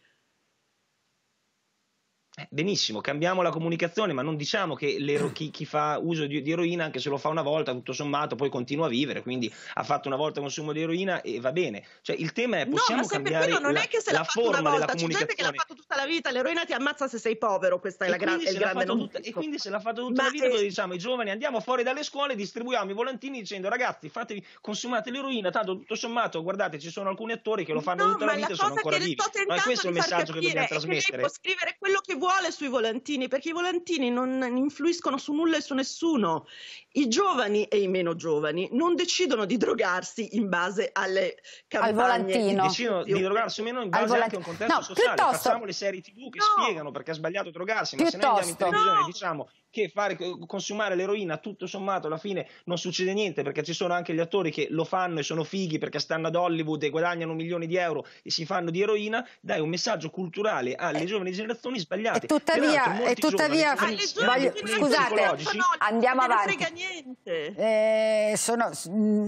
Eh, benissimo, cambiamo la comunicazione, ma non diciamo che chi, chi, fa uso di, di, eroina, anche se lo fa una volta, tutto sommato, poi continua a vivere, quindi ha fatto una volta consumo di eroina e va bene. Cioè, il tema è possiamo no, cambiare quello non la, è che se la forma una volta, comunicazione. C'è gente che l'ha fatto tutta la vita, l'eroina ti ammazza se sei povero, questa è e la grande è il grande tutta, E ecco. quindi se l'ha fatto tutta ma la vita, è... diciamo ai giovani andiamo fuori dalle scuole, distribuiamo i volantini dicendo ragazzi, fatevi, consumate l'eroina, tanto tutto sommato, guardate, ci sono alcuni attori che lo fanno no, tutta la vita e sono ancora vivi. Ma questo è il messaggio che dobbiamo trasmettere. Lei può scrivere quello che vuole vuole sui volantini, perché i volantini non influiscono su nulla e su nessuno. I giovani e i meno giovani non decidono di drogarsi in base alle campagne. Al volantino. Decidono di drogarsi o meno in base anche a un contesto no, sociale. Piuttosto... Facciamo le serie tv che no. spiegano perché è sbagliato drogarsi, piuttosto. ma se noi andiamo in televisione no. diciamo che fare, consumare l'eroina tutto sommato alla fine non succede niente perché ci sono anche gli attori che lo fanno e sono fighi perché stanno ad Hollywood e guadagnano milioni di euro e si fanno di eroina, dai un messaggio culturale alle eh. giovani generazioni sbagliato. E tuttavia, e tuttavia giovani, voglio, scusate, andiamo avanti. Eh, sono,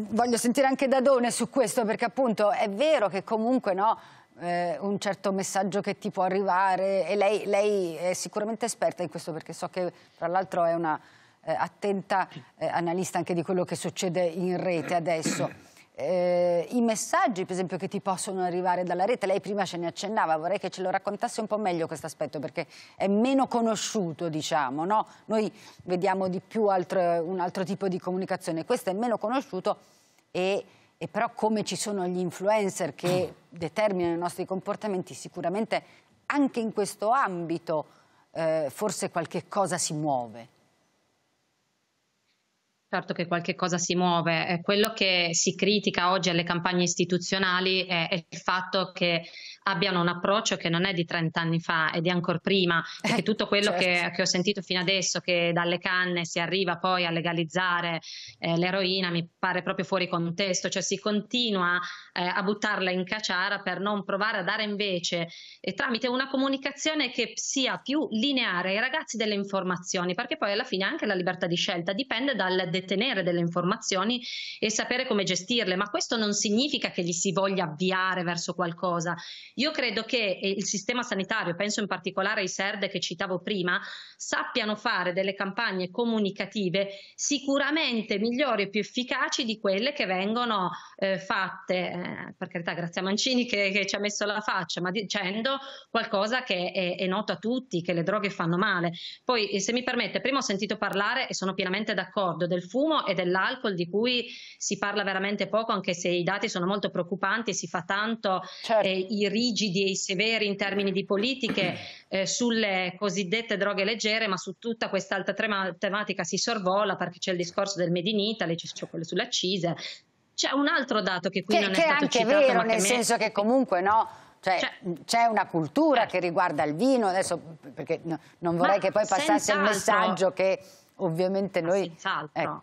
voglio sentire anche Dadone su questo perché appunto è vero che comunque no, eh, un certo messaggio che ti può arrivare e lei, lei è sicuramente esperta in questo perché so che tra l'altro è una eh, attenta eh, analista anche di quello che succede in rete adesso eh, i messaggi per esempio che ti possono arrivare dalla rete. Lei prima ce ne accennava, vorrei che ce lo raccontasse un po' meglio questo aspetto perché è meno conosciuto diciamo, no? Noi vediamo di più altro, un altro tipo di comunicazione, questo è meno conosciuto e, e però come ci sono gli influencer che (clears throat) determinano i nostri comportamenti sicuramente anche in questo ambito eh, forse qualche cosa si muove. Certo che qualche cosa si muove. Eh, quello che si critica oggi alle campagne istituzionali è, è il fatto che abbiano un approccio che non è di 30 anni fa e di ancora prima, eh, perché tutto quello eh, certo. che, che, ho sentito fino adesso, che dalle canne si arriva poi a legalizzare eh, l'eroina, mi pare proprio fuori contesto, cioè si continua eh, a buttarla in cacciara per non provare a dare invece eh, tramite una comunicazione che sia più lineare ai ragazzi delle informazioni, perché poi alla fine anche la libertà di scelta dipende dal detenere delle informazioni e sapere come gestirle, ma questo non significa che gli si voglia avviare verso qualcosa io credo che eh, il sistema sanitario, penso in particolare ai SERD che citavo prima, sappiano fare delle campagne comunicative sicuramente migliori e più efficaci di quelle che vengono eh, fatte, eh, per carità, grazie a Mancini che, che, ci ha messo la faccia, ma dicendo qualcosa che è, è noto a tutti, che le droghe fanno male. Poi, eh, se mi permette, prima ho sentito parlare e sono pienamente d'accordo del fumo e dell'alcol di cui si parla veramente poco, anche se i dati sono molto preoccupanti, si fa tanto eh, certo. eh, i rischi rigidi e severi in termini di politiche mm. eh, sulle cosiddette droghe leggere, ma su tutta quest'altra tematica si sorvola perché c'è il discorso del Made in Italy, c'è quello sull'accise. C'è un altro dato che qui che, non che è stato citato. Che è anche vero, nel me... senso che comunque no, cioè, cioè c'è una cultura certo. che riguarda il vino, adesso perché no, non vorrei ma che poi passasse il messaggio che ovviamente noi... Senz'altro. Ecco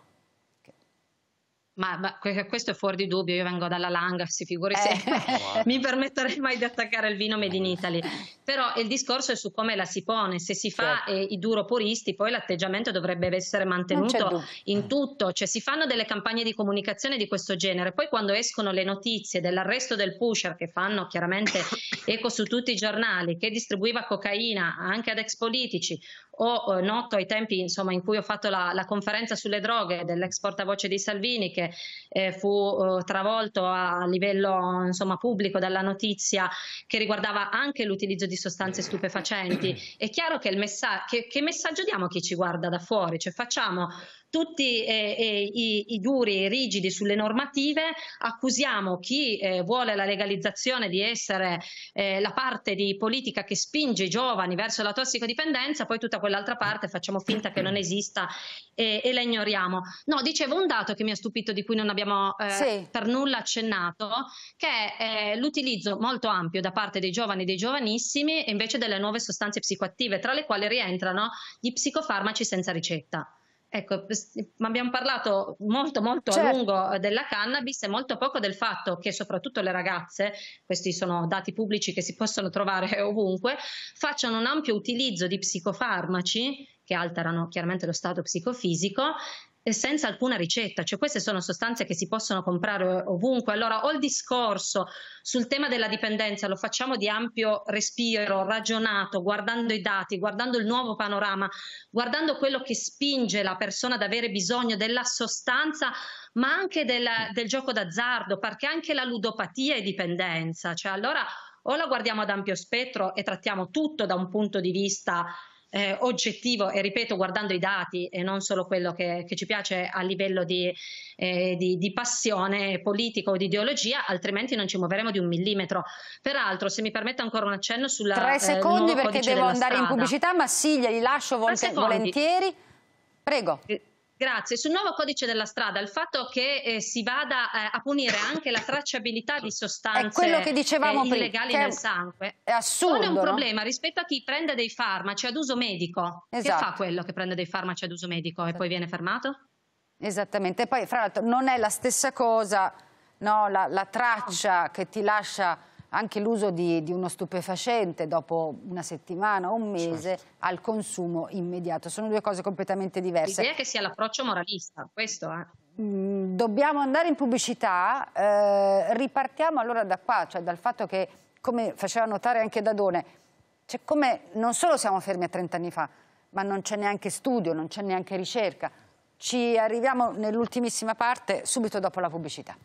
ma, ma, questo è fuori di dubbio, io vengo dalla Langa, si figuri se eh. (laughs) mi permetterei mai di attaccare il vino made in Italy, però il discorso è su come la si pone, se si fa certo. eh, i duropuristi poi l'atteggiamento dovrebbe essere mantenuto in tutto, cioè si fanno delle campagne di comunicazione di questo genere, poi quando escono le notizie dell'arresto del pusher che fanno chiaramente (coughs) eco su tutti i giornali, che distribuiva cocaina anche ad ex politici o eh, noto ai tempi insomma, in cui ho fatto la, la conferenza sulle droghe dell'ex portavoce di Salvini che eh, fu eh, travolto a livello insomma, pubblico dalla notizia che riguardava anche l'utilizzo di sostanze stupefacenti, è chiaro che, messa che, che messaggio diamo a chi ci guarda da fuori? Cioè facciamo tutti eh, eh, i, i, duri, rigidi sulle normative, accusiamo chi eh, vuole la legalizzazione di essere eh, la parte di politica che spinge i giovani verso la tossicodipendenza, poi tutta quell'altra parte facciamo finta che non esista e, e la ignoriamo. No, dicevo un dato che mi ha stupito, di cui non abbiamo eh, sì. per nulla accennato, che è eh, l'utilizzo molto ampio da parte dei giovani e dei giovanissimi invece delle nuove sostanze psicoattive, tra le quali rientrano gli psicofarmaci senza ricetta. Ecco, abbiamo parlato molto molto certo. a lungo eh, della cannabis e molto poco del fatto che soprattutto le ragazze, questi sono dati pubblici che si possono trovare (laughs) ovunque, facciano un ampio utilizzo di psicofarmaci che alterano chiaramente lo stato psicofisico senza alcuna ricetta, cioè queste sono sostanze che si possono comprare ovunque. Allora, o il discorso sul tema della dipendenza lo facciamo di ampio respiro, ragionato, guardando i dati, guardando il nuovo panorama, guardando quello che spinge la persona ad avere bisogno della sostanza, ma anche del, del gioco d'azzardo, perché anche la ludopatia è dipendenza, cioè allora o la guardiamo ad ampio spettro e trattiamo tutto da un punto di vista eh, oggettivo e ripeto guardando i dati e non solo quello che, che ci piace a livello di, eh, di, di passione politica o di ideologia, altrimenti non ci muoveremo di un millimetro. Peraltro, se mi permette ancora un accenno sulla... Tre eh, secondi perché devo andare strada. in pubblicità, ma sì, glieli lascio vol volentieri. Prego. Eh, Grazie. Sul nuovo codice della strada, il fatto che eh, si vada eh, a punire anche la tracciabilità di sostanze è quello che eh, illegali prima, nel sangue è assurdo, pone un no? problema rispetto a chi prende dei farmaci ad uso medico. Esatto. Che fa esatto. quello che prende dei farmaci ad uso medico e esatto. poi viene fermato? Esattamente. E poi, fra l'altro, non è la stessa cosa no? la, la, traccia no. che ti lascia anche l'uso di, di, uno stupefacente dopo una settimana o un mese certo. al consumo immediato. Sono due cose completamente diverse. L'idea è che sia l'approccio moralista, questo è... Eh. Mm, dobbiamo andare in pubblicità, eh, ripartiamo allora da qua, cioè dal fatto che, come faceva notare anche Dadone, cioè come non solo siamo fermi a 30 anni fa, ma non c'è neanche studio, non c'è neanche ricerca. Ci arriviamo nell'ultimissima parte, subito dopo la pubblicità.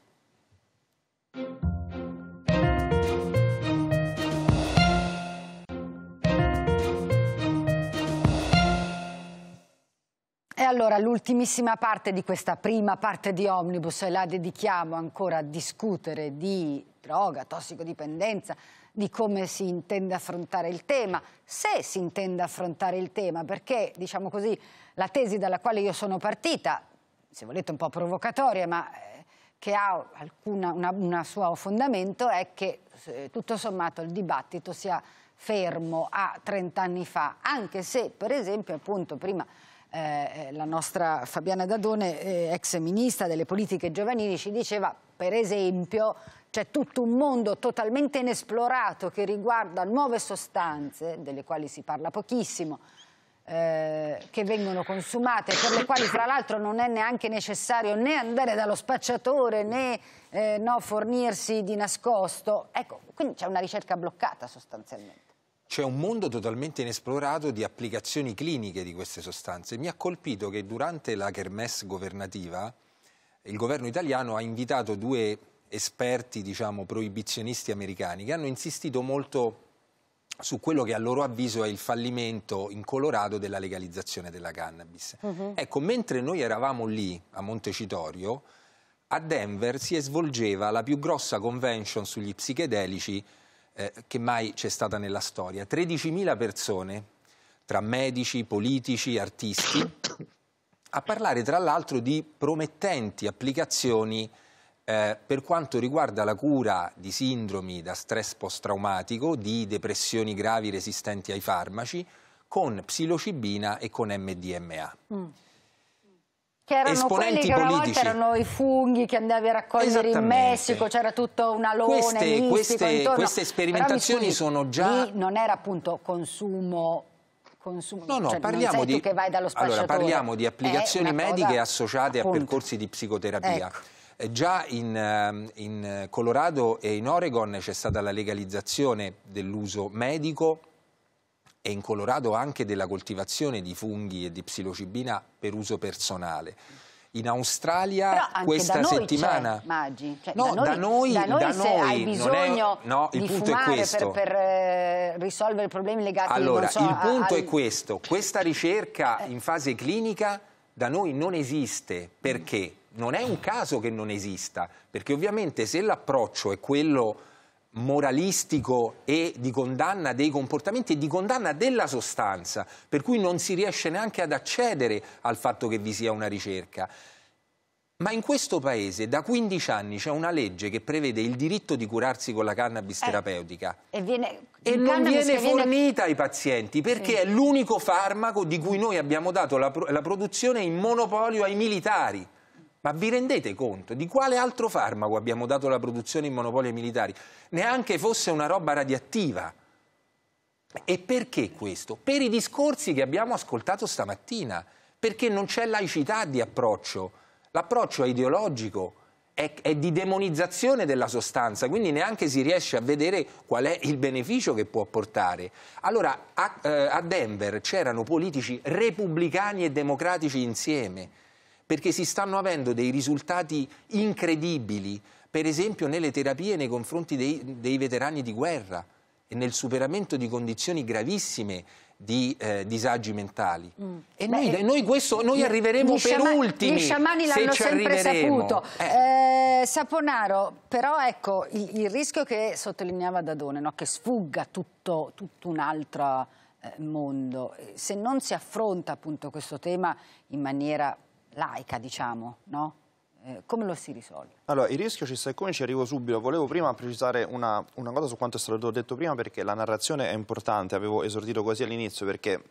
E allora l'ultimissima parte di questa prima parte di Omnibus la dedichiamo ancora a discutere di droga, tossicodipendenza, di come si intende affrontare il tema, se si intende affrontare il tema, perché diciamo così la tesi dalla quale io sono partita, se volete un po' provocatoria, ma eh, che ha alcuna, una, una suo fondamento, è che eh, tutto sommato il dibattito sia fermo a 30 anni fa, anche se per esempio appunto prima eh, eh, la nostra Fabiana Dadone, eh, ex ministra delle politiche giovanili, ci diceva per esempio c'è tutto un mondo totalmente inesplorato che riguarda nuove sostanze, delle quali si parla pochissimo, eh, che vengono consumate, per le quali fra l'altro non è neanche necessario né andare dallo spacciatore né eh, no, fornirsi di nascosto. Ecco, quindi c'è una ricerca bloccata sostanzialmente c'è un mondo totalmente inesplorato di applicazioni cliniche di queste sostanze. Mi ha colpito che durante la kermesse governativa il governo italiano ha invitato due esperti, diciamo, proibizionisti americani che hanno insistito molto su quello che a loro avviso è il fallimento incolorato della legalizzazione della cannabis. Uh-huh. Ecco, mentre noi eravamo lì a Montecitorio, a Denver si svolgeva la più grossa convention sugli psichedelici eh, che mai c'è stata nella storia. 13.000 persone, tra medici, politici, artisti, a parlare tra l'altro di promettenti applicazioni eh, per quanto riguarda la cura di sindromi da stress post-traumatico, di depressioni gravi resistenti ai farmaci, con psilocibina e con MDMA. Mm che erano esponenti quelli che una politici. erano i funghi che andavi a raccogliere in Messico, c'era tutto un alone queste, queste, queste, sperimentazioni scusi, sono già... Lì non era appunto consumo... consumo no, no, cioè parliamo, di... Allora, parliamo di... applicazioni mediche cosa... associate appunto. a percorsi di psicoterapia. Ecco. Eh, già in, ehm, in Colorado e in Oregon c'è stata la legalizzazione dell'uso medico e in Colorado anche della coltivazione di funghi e di psilocibina per uso personale. In Australia questa settimana... C'è, cioè, no, da noi, da noi, da noi hai bisogno è, no, il punto è per, per eh, risolvere problemi legati allora, so, il punto a, è questo. Questa ricerca in fase clinica da noi non esiste. Perché? Non è un caso che non esista, perché ovviamente se l'approccio è quello moralistico e di condanna dei comportamenti e di condanna della sostanza, per cui non si riesce neanche ad accedere al fatto che vi sia una ricerca. Ma in questo paese da 15 anni c'è una legge che prevede il diritto di curarsi con la cannabis eh, terapeutica e, viene, e non viene fornita viene... ai pazienti perché sì. è l'unico farmaco di cui noi abbiamo dato la, la produzione in monopolio ai militari. Ma vi rendete conto di quale altro farmaco abbiamo dato la produzione in monopoli militari? Neanche fosse una roba radioattiva. E perché questo? Per i discorsi che abbiamo ascoltato stamattina, perché non c'è laicità di approccio. L'approccio è ideologico, è, è, di demonizzazione della sostanza, quindi neanche si riesce a vedere qual è il beneficio che può portare. Allora, a, eh, a Denver c'erano politici repubblicani e democratici insieme perché si stanno avendo dei risultati incredibili, per esempio nelle terapie nei confronti dei, dei veterani di guerra e nel superamento di condizioni gravissime di eh, disagi mentali. Mm. E Beh, noi, eh, questo, noi arriveremo per sciama, ultimi. Gli sciamani l'hanno se sempre saputo. Eh. Eh, Saponaro, però ecco il, il, rischio che sottolineava Dadone, no? che sfugga tutto, tutto un altro eh, mondo. Se non si affronta appunto questo tema in maniera laica, diciamo, no? Eh, come lo si risolve? Allora, il rischio ci sta e come ci arrivo subito. Volevo prima precisare una, una, cosa su quanto è stato detto prima perché la narrazione è importante, avevo esordito quasi all'inizio perché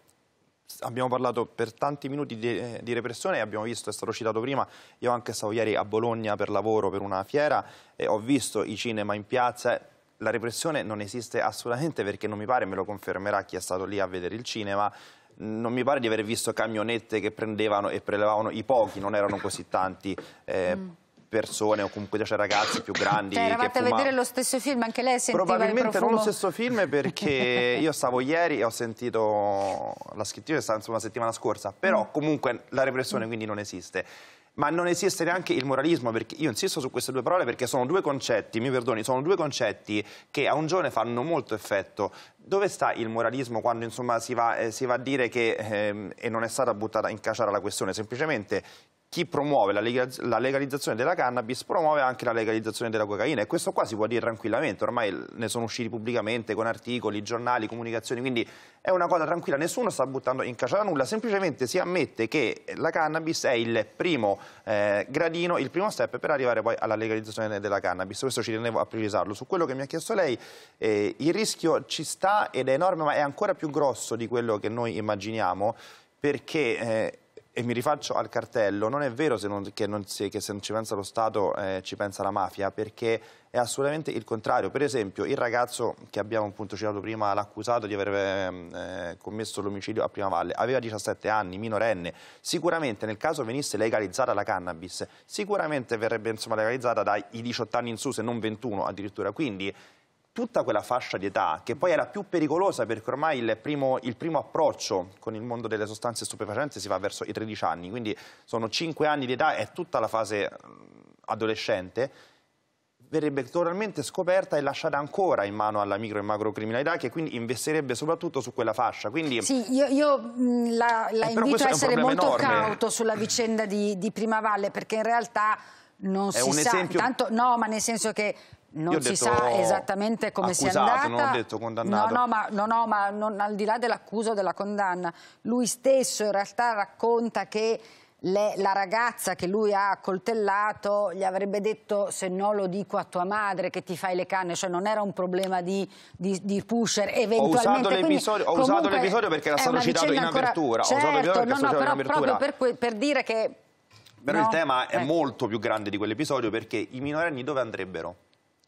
abbiamo parlato per tanti minuti di, eh, di, repressione e abbiamo visto, è stato citato prima, io anche stavo ieri a Bologna per lavoro, per una fiera, e ho visto i cinema in piazza, la repressione non esiste assolutamente perché non mi pare, me lo confermerà chi è stato lì a vedere il cinema, non mi pare di aver visto camionette che prendevano e prelevavano i pochi, non erano così tanti. Eh, mm persone o comunque cioè ragazzi più grandi cioè, eravate che fuma... a vedere lo stesso film anche lei sentiva probabilmente non lo stesso film (laughs) perché io stavo ieri e ho sentito la scrittura è stata insomma la settimana scorsa però mm. comunque la repressione mm. quindi non esiste ma non esiste neanche il moralismo, perché io insisto su queste due parole perché sono due concetti, mi perdoni, sono due concetti che a un giovane fanno molto effetto. Dove sta il moralismo quando insomma, si, va, eh, si, va, a dire che, eh, e non è stata buttata in caciara la questione, semplicemente chi promuove la legalizzazione della cannabis promuove anche la legalizzazione della cocaina e questo qua si può dire tranquillamente, ormai ne sono usciti pubblicamente con articoli, giornali, comunicazioni, quindi è una cosa tranquilla, nessuno sta buttando in caccia da nulla, semplicemente si ammette che la cannabis è il primo eh, gradino, il primo step per arrivare poi alla legalizzazione della cannabis, questo ci tenevo a precisarlo. Su quello che mi ha chiesto lei, eh, il rischio ci sta ed è enorme ma è ancora più grosso di quello che noi immaginiamo perché... Eh, e mi rifaccio al cartello, non è vero se non, che, non si, che, se non ci pensa lo Stato eh, ci pensa la mafia, perché è assolutamente il contrario. Per esempio, il ragazzo che abbiamo appunto citato prima, l'accusato di aver ehm, eh, commesso l'omicidio a Prima Valle, aveva 17 anni, minorenne. Sicuramente nel caso venisse legalizzata la cannabis, sicuramente verrebbe insomma, legalizzata dai 18 anni in su, se non 21 addirittura. Quindi tutta quella fascia di età che poi era più pericolosa perché ormai il primo, il primo, approccio con il mondo delle sostanze stupefacenti si va verso i 13 anni, quindi sono 5 anni di età, è tutta la fase mm, adolescente, verrebbe totalmente scoperta e lasciata ancora in mano alla micro e macro criminalità che quindi investirebbe soprattutto su quella fascia. Quindi... Sì, io, io mm, la, la eh, invito a essere molto enorme. cauto sulla vicenda di, di Primavalle perché in realtà non è si un sa. Esempio... Tanto, no, ma nel senso che non si detto, sa esattamente come accusato, sia andata. non ho detto condannato. No, no, ma, no, no, ma non, al di là dell'accusa o della condanna, lui stesso in realtà racconta che le, la ragazza che lui ha accoltellato gli avrebbe detto se no lo dico a tua madre che ti fai le canne, cioè non era un problema di, di, di pusher eventualmente. Ho usato l'episodio perché era certo, stato citato in apertura. Certo, ho usato l'episodio perché no, no, però proprio per, per dire che... Però no, il tema è eh. molto più grande di quell'episodio perché i minorenni dove andrebbero?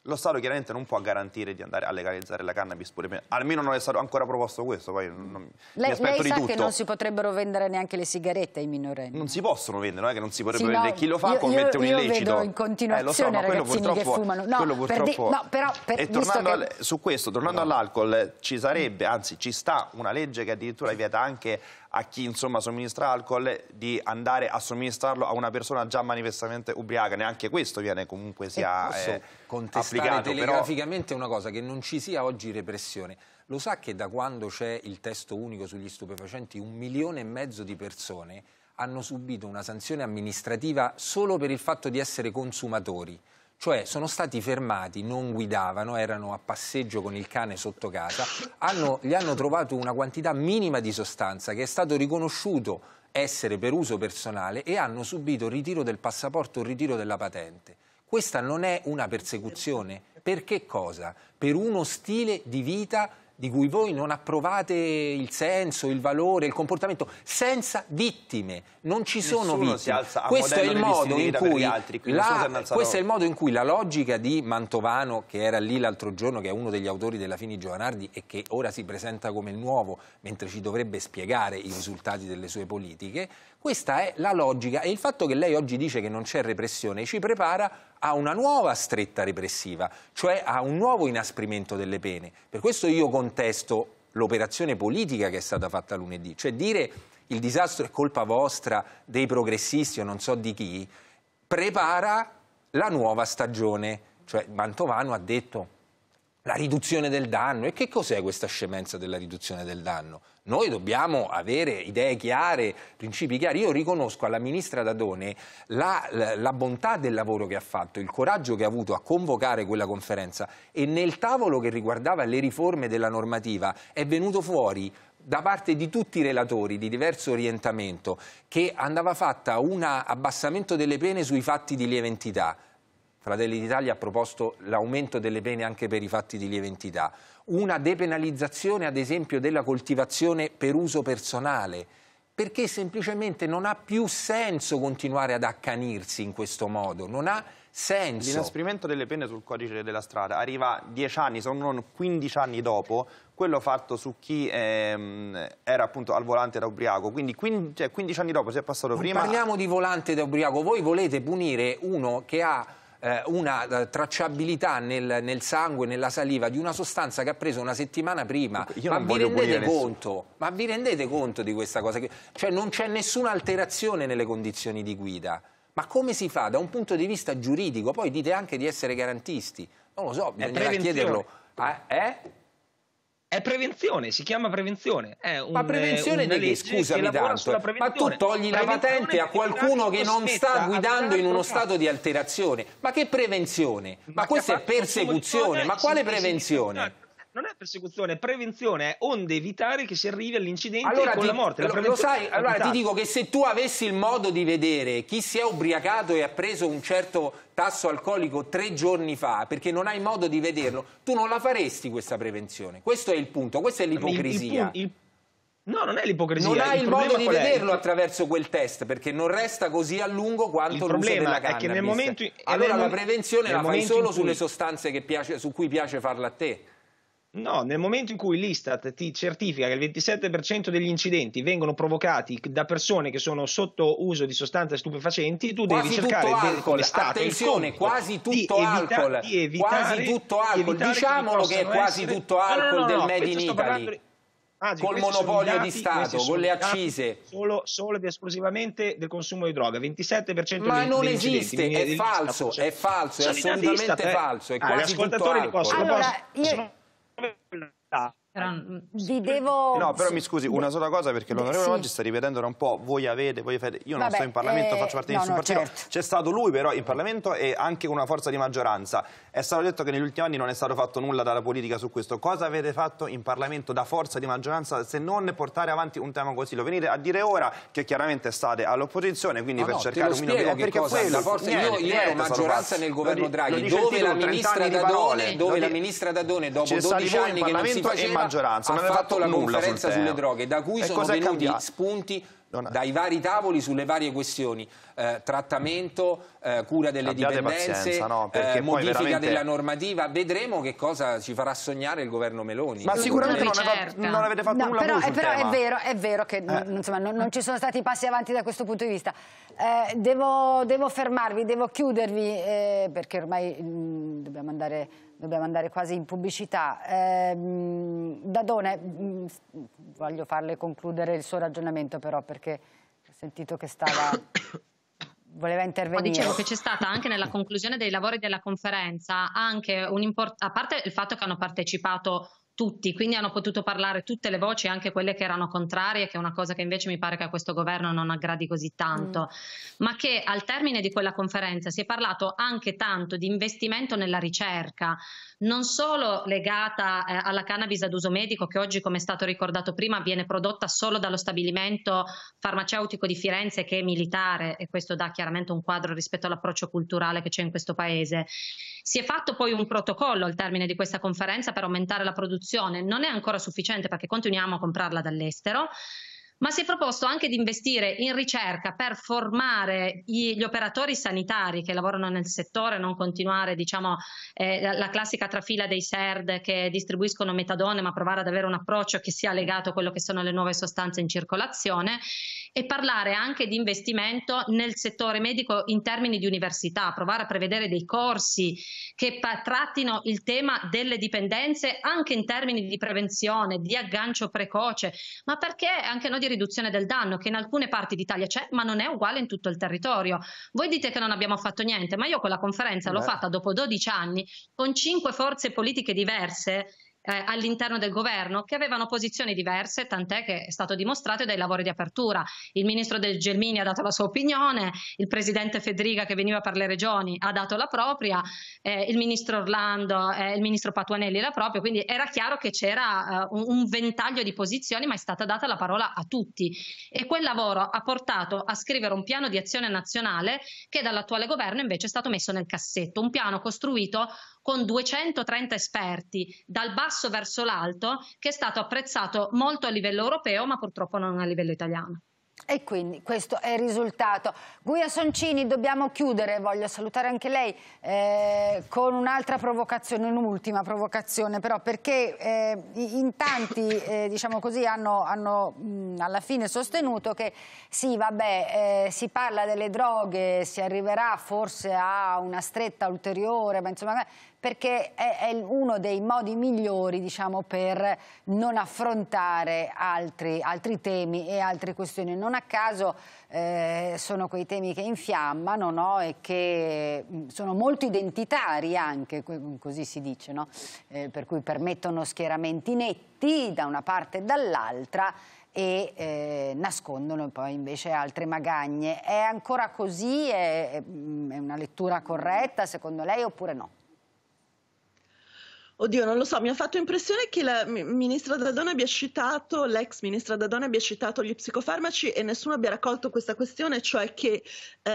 lo Stato chiaramente non può garantire di andare a legalizzare la cannabis pure almeno non è stato ancora proposto questo poi non, lei, mi lei sa tutto. che non si potrebbero vendere neanche le sigarette ai minorenni non si possono vendere non è che non si potrebbero sì, vendere no, chi lo fa io, commette io, un illecito vedo in eh, continuazione eh, so, ragazzini che fumano no, quello purtroppo per di, no, però, per, e tornando che... al, su questo tornando no. all'alcol eh, ci sarebbe anzi ci sta una legge che addirittura vieta anche a chi insomma somministra alcol di andare a somministrarlo a una persona già manifestamente ubriaca, neanche questo viene comunque sia eh, contestare applicato. telegraficamente però... una cosa, che non ci sia oggi repressione. Lo sa che da quando c'è il testo unico sugli stupefacenti un milione e mezzo di persone hanno subito una sanzione amministrativa solo per il fatto di essere consumatori cioè sono stati fermati, non guidavano, erano a passeggio con il cane sotto casa, hanno, gli hanno trovato una quantità minima di sostanza che è stato riconosciuto essere per uso personale e hanno subito ritiro del passaporto, ritiro della patente. Questa non è una persecuzione, per cosa? Per uno stile di vita di cui voi non approvate il senso, il valore, il comportamento, senza vittime. Non ci sono Nessuno vittime. Questo è, cui, altri, la, questo è il modo in cui la logica di Mantovano, che era lì l'altro giorno, che è uno degli autori della Fini Giovanardi e che ora si presenta come il nuovo, mentre ci dovrebbe spiegare i risultati delle sue politiche, questa è la logica e il fatto che lei oggi dice che non c'è repressione ci prepara a una nuova stretta repressiva, cioè a un nuovo inasprimento delle pene. Per questo io contesto l'operazione politica che è stata fatta lunedì, cioè dire il disastro è colpa vostra, dei progressisti o non so di chi, prepara la nuova stagione. Cioè Mantovano ha detto la riduzione del danno. E che cos'è questa scemenza della riduzione del danno? Noi dobbiamo avere idee chiare, principi chiari. Io riconosco alla ministra Dadone la, la, la, bontà del lavoro che ha fatto, il coraggio che ha avuto a convocare quella conferenza e nel tavolo che riguardava le riforme della normativa è venuto fuori da parte di tutti i relatori di diverso orientamento che andava fatta un abbassamento delle pene sui fatti di lieve entità Fratelli d'Italia ha proposto l'aumento delle pene anche per i fatti di lieve entità, una depenalizzazione ad esempio della coltivazione per uso personale, perché semplicemente non ha più senso continuare ad accanirsi in questo modo, non ha senso. L'inasprimento delle pene sul codice della strada arriva dieci anni, se non quindici anni dopo, quello fatto su chi ehm, era appunto al volante da ubriaco, quindi 15, 15 cioè anni dopo, si è passato non prima... parliamo di volante da ubriaco, voi volete punire uno che ha eh, una eh, tracciabilità nel, nel, sangue, nella saliva di una sostanza che ha preso una settimana prima. ma vi rendete conto? Ma vi rendete conto di questa cosa? Cioè non c'è nessuna alterazione nelle condizioni di guida. Ma come si fa da un punto di vista giuridico? Poi dite anche di essere garantisti. Non lo so, bisognerà chiederlo. Eh? eh? È prevenzione, si chiama prevenzione. Un, ma eh, prevenzione di che? Scusami tanto. Ma tu togli la patente a qualcuno che non sta guidando in uno stato di alterazione. Ma che prevenzione? Ma, ma questa è persecuzione. Ma quale prevenzione? non è persecuzione, è prevenzione, è onde evitare che si arrivi all'incidente allora, con ti, la morte. La lo, sai, allora ti dico che se tu avessi il modo di vedere chi si è ubriacato e ha preso un certo tasso alcolico tre giorni fa, perché non hai modo di vederlo, tu non la faresti questa prevenzione. Questo è il punto, questa è l'ipocrisia. No, non è l'ipocrisia. Non hai il, il modo di vederlo è? attraverso quel test perché non resta così a lungo quanto il l'uso della cannabis. È che nel momento in, allora la prevenzione la fai solo cui... sulle sostanze piace, su cui piace farla a te. No, nel momento in cui l'Istat ti certifica che il 27% degli incidenti vengono provocati da persone che sono sotto uso di sostanze stupefacenti, tu quasi devi cercare del, come Stato attenzione, quasi tutto di alcol, di evitare, quasi tutto alcol, di diciamolo che, diciamo che, è quasi essere... tutto alcol no, no, no, del Made in Italy. Per... col monopolio dati, di Stato, con le accise. Solo, solo, ed esclusivamente del consumo di droga, 27% Ma dei, non degli esiste, è falso, è eh. falso, è assolutamente ah, falso. È quasi Allora, io... 不能打。Però, mm, vi devo... No, però mi scusi, una sola cosa perché l'onorevole sì. oggi sta ripetendo da un po', voi avete, voi fate, io non Vabbè, sto in Parlamento, eh... faccio parte di nessun no, partito, certo. c'è stato lui però in Parlamento e anche con una forza di maggioranza, è stato detto che negli ultimi anni non è stato fatto nulla dalla politica su questo, cosa avete fatto in Parlamento da forza di maggioranza se non portare avanti un tema così? Lo venite a dire ora che chiaramente state all'opposizione, quindi no, per cercare un minuto di cosa, la forza, niente, io, io ero maggioranza nel governo Draghi, dove, la ministra, Dadone, dove la ministra Dadone dopo 12 anni che non si faceva maggioranza, non aveva fatto, fatto la conferenza sulle droghe, da cui e sono venuti spunti dai vari tavoli sulle varie questioni, eh, trattamento, eh, cura delle Abbiate dipendenze, pazienza, no? eh, modifica veramente... della normativa, vedremo che cosa ci farà sognare il governo Meloni. Ma sicuramente non, non, non avete fatto no, nulla però, è, però è, vero, è vero che eh. insomma, non, non, ci sono stati passi avanti da questo punto di vista. Eh, devo, devo, fermarvi, devo chiudervi eh, perché ormai mh, mm, dobbiamo andare dobbiamo andare quasi in pubblicità. Eh, Dadone, mm, voglio farle concludere il suo ragionamento però perché ho sentito che stava... (coughs) voleva intervenire. No, dicevo che c'è stata anche nella conclusione dei lavori della conferenza, anche un import- a parte il fatto che hanno partecipato tutti, quindi hanno potuto parlare tutte le voci, anche quelle che erano contrarie, che è una cosa che invece mi pare che a questo governo non aggradi così tanto, mm. ma che al termine di quella conferenza si è parlato anche tanto di investimento nella ricerca, non solo legata eh, alla cannabis ad uso medico, che oggi, come è stato ricordato prima, viene prodotta solo dallo stabilimento farmaceutico di Firenze che è militare e questo dà chiaramente un quadro rispetto all'approccio culturale che c'è in questo paese. Si è fatto poi un protocollo al termine di questa conferenza per aumentare la produzione promozione non è ancora sufficiente perché continuiamo a comprarla dall'estero, ma si è proposto anche di investire in ricerca per formare gli operatori sanitari che lavorano nel settore, non continuare diciamo, eh, la classica trafila dei SERD che distribuiscono metadone, ma provare ad avere un approccio che sia legato a quello che sono le nuove sostanze in circolazione e parlare anche di investimento nel settore medico in termini di università, provare a prevedere dei corsi che trattino il tema delle dipendenze anche in termini di prevenzione, di aggancio precoce, ma perché anche noi di riduzione del danno che in alcune parti d'Italia c'è, ma non è uguale in tutto il territorio. Voi dite che non abbiamo fatto niente, ma io quella conferenza l'ho fatta dopo 12 anni con cinque forze politiche diverse eh, all'interno del governo che avevano posizioni diverse, tant'è che è stato dimostrato dai lavori di apertura. Il ministro del Gelmini ha dato la sua opinione, il presidente Federica che veniva per le regioni ha dato la propria, eh, il ministro Orlando e eh, il ministro Patuanelli la propria, quindi era chiaro che c'era eh, un, un ventaglio di posizioni, ma è stata data la parola a tutti e quel lavoro ha portato a scrivere un piano di azione nazionale che dall'attuale governo invece è stato messo nel cassetto, un piano costruito con 230 esperti dal basso verso l'alto che è stato apprezzato molto a livello europeo ma purtroppo non a livello italiano. E quindi questo è il risultato. Guia Soncini, dobbiamo chiudere, voglio salutare anche lei eh, con un'altra provocazione, un'ultima provocazione però, perché eh, in tanti eh, diciamo così, hanno, hanno mh, alla fine sostenuto che sì, vabbè, eh, si parla delle droghe, si arriverà forse a una stretta ulteriore, ma insomma perché è, è uno dei modi migliori diciamo, per non affrontare altri, altri, temi e altre questioni. Non a caso eh, sono quei temi che infiammano no? e che mm, sono molto identitari anche, così si dice, no? eh, per cui permettono schieramenti netti da una parte e dall'altra e eh, nascondono poi invece altre magagne. È ancora così? È, è mm, una lettura corretta secondo lei oppure no? Oddio, non lo so, mi ha fatto impressione che la ministra Dadone abbia citato, l'ex ministra Dadone abbia citato gli psicofarmaci e nessuno abbia raccolto questa questione, cioè che eh,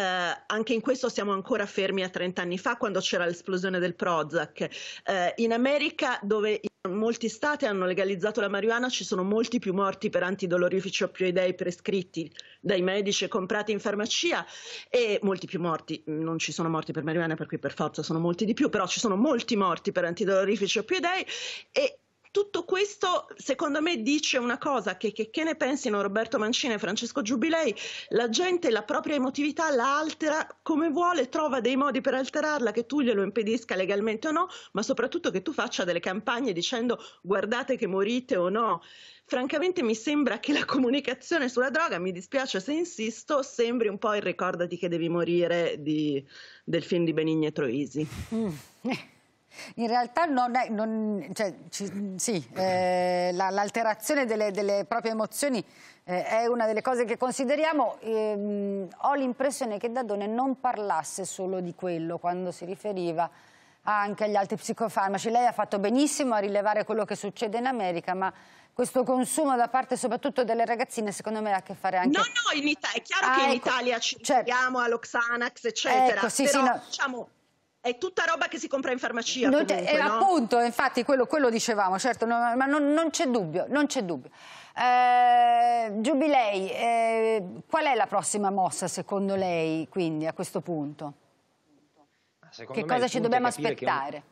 anche in questo siamo ancora fermi a 30 anni fa quando c'era l'esplosione del Prozac. Eh, in America dove molti stati hanno legalizzato la marijuana, ci sono molti più morti per antidolorifici opioidei prescritti dai medici e comprati in farmacia e molti più morti, non ci sono morti per marijuana per cui per forza sono molti di più, però ci sono molti morti per antidolorifici più idee e tutto questo secondo me dice una cosa che, che, che ne pensino Roberto Mancini e Francesco Giubilei la gente la propria emotività la altera come vuole trova dei modi per alterarla che tu glielo impedisca legalmente o no ma soprattutto che tu faccia delle campagne dicendo guardate che morite o no francamente mi sembra che la comunicazione sulla droga, mi dispiace se insisto, sembri un po' il ricordati che devi morire di, del film di Benigni e Troisi. Mm. Eh. In realtà non è, non, cioè, sì, eh, l'alterazione delle, delle, proprie emozioni eh, è una delle cose che consideriamo. Ehm, ho l'impressione che Dadone non parlasse solo di quello quando si riferiva anche agli altri psicofarmaci. Lei ha fatto benissimo a rilevare quello che succede in America, ma questo consumo da parte soprattutto delle ragazzine secondo me ha a che fare anche... No, no, in Ita- è chiaro ah, che ecco, in Italia ci certo. Cioè all'Oxanax, eccetera, ecco, sì, però sì, no. diciamo è tutta roba che si compra in farmacia. Noi, comunque, eh, no? Appunto, infatti, quello, quello dicevamo, certo, no, ma non, non c'è dubbio, non c'è dubbio. Eh, Giubilei, eh, qual è la prossima mossa secondo lei, quindi, a questo punto? Secondo che cosa ci dobbiamo aspettare?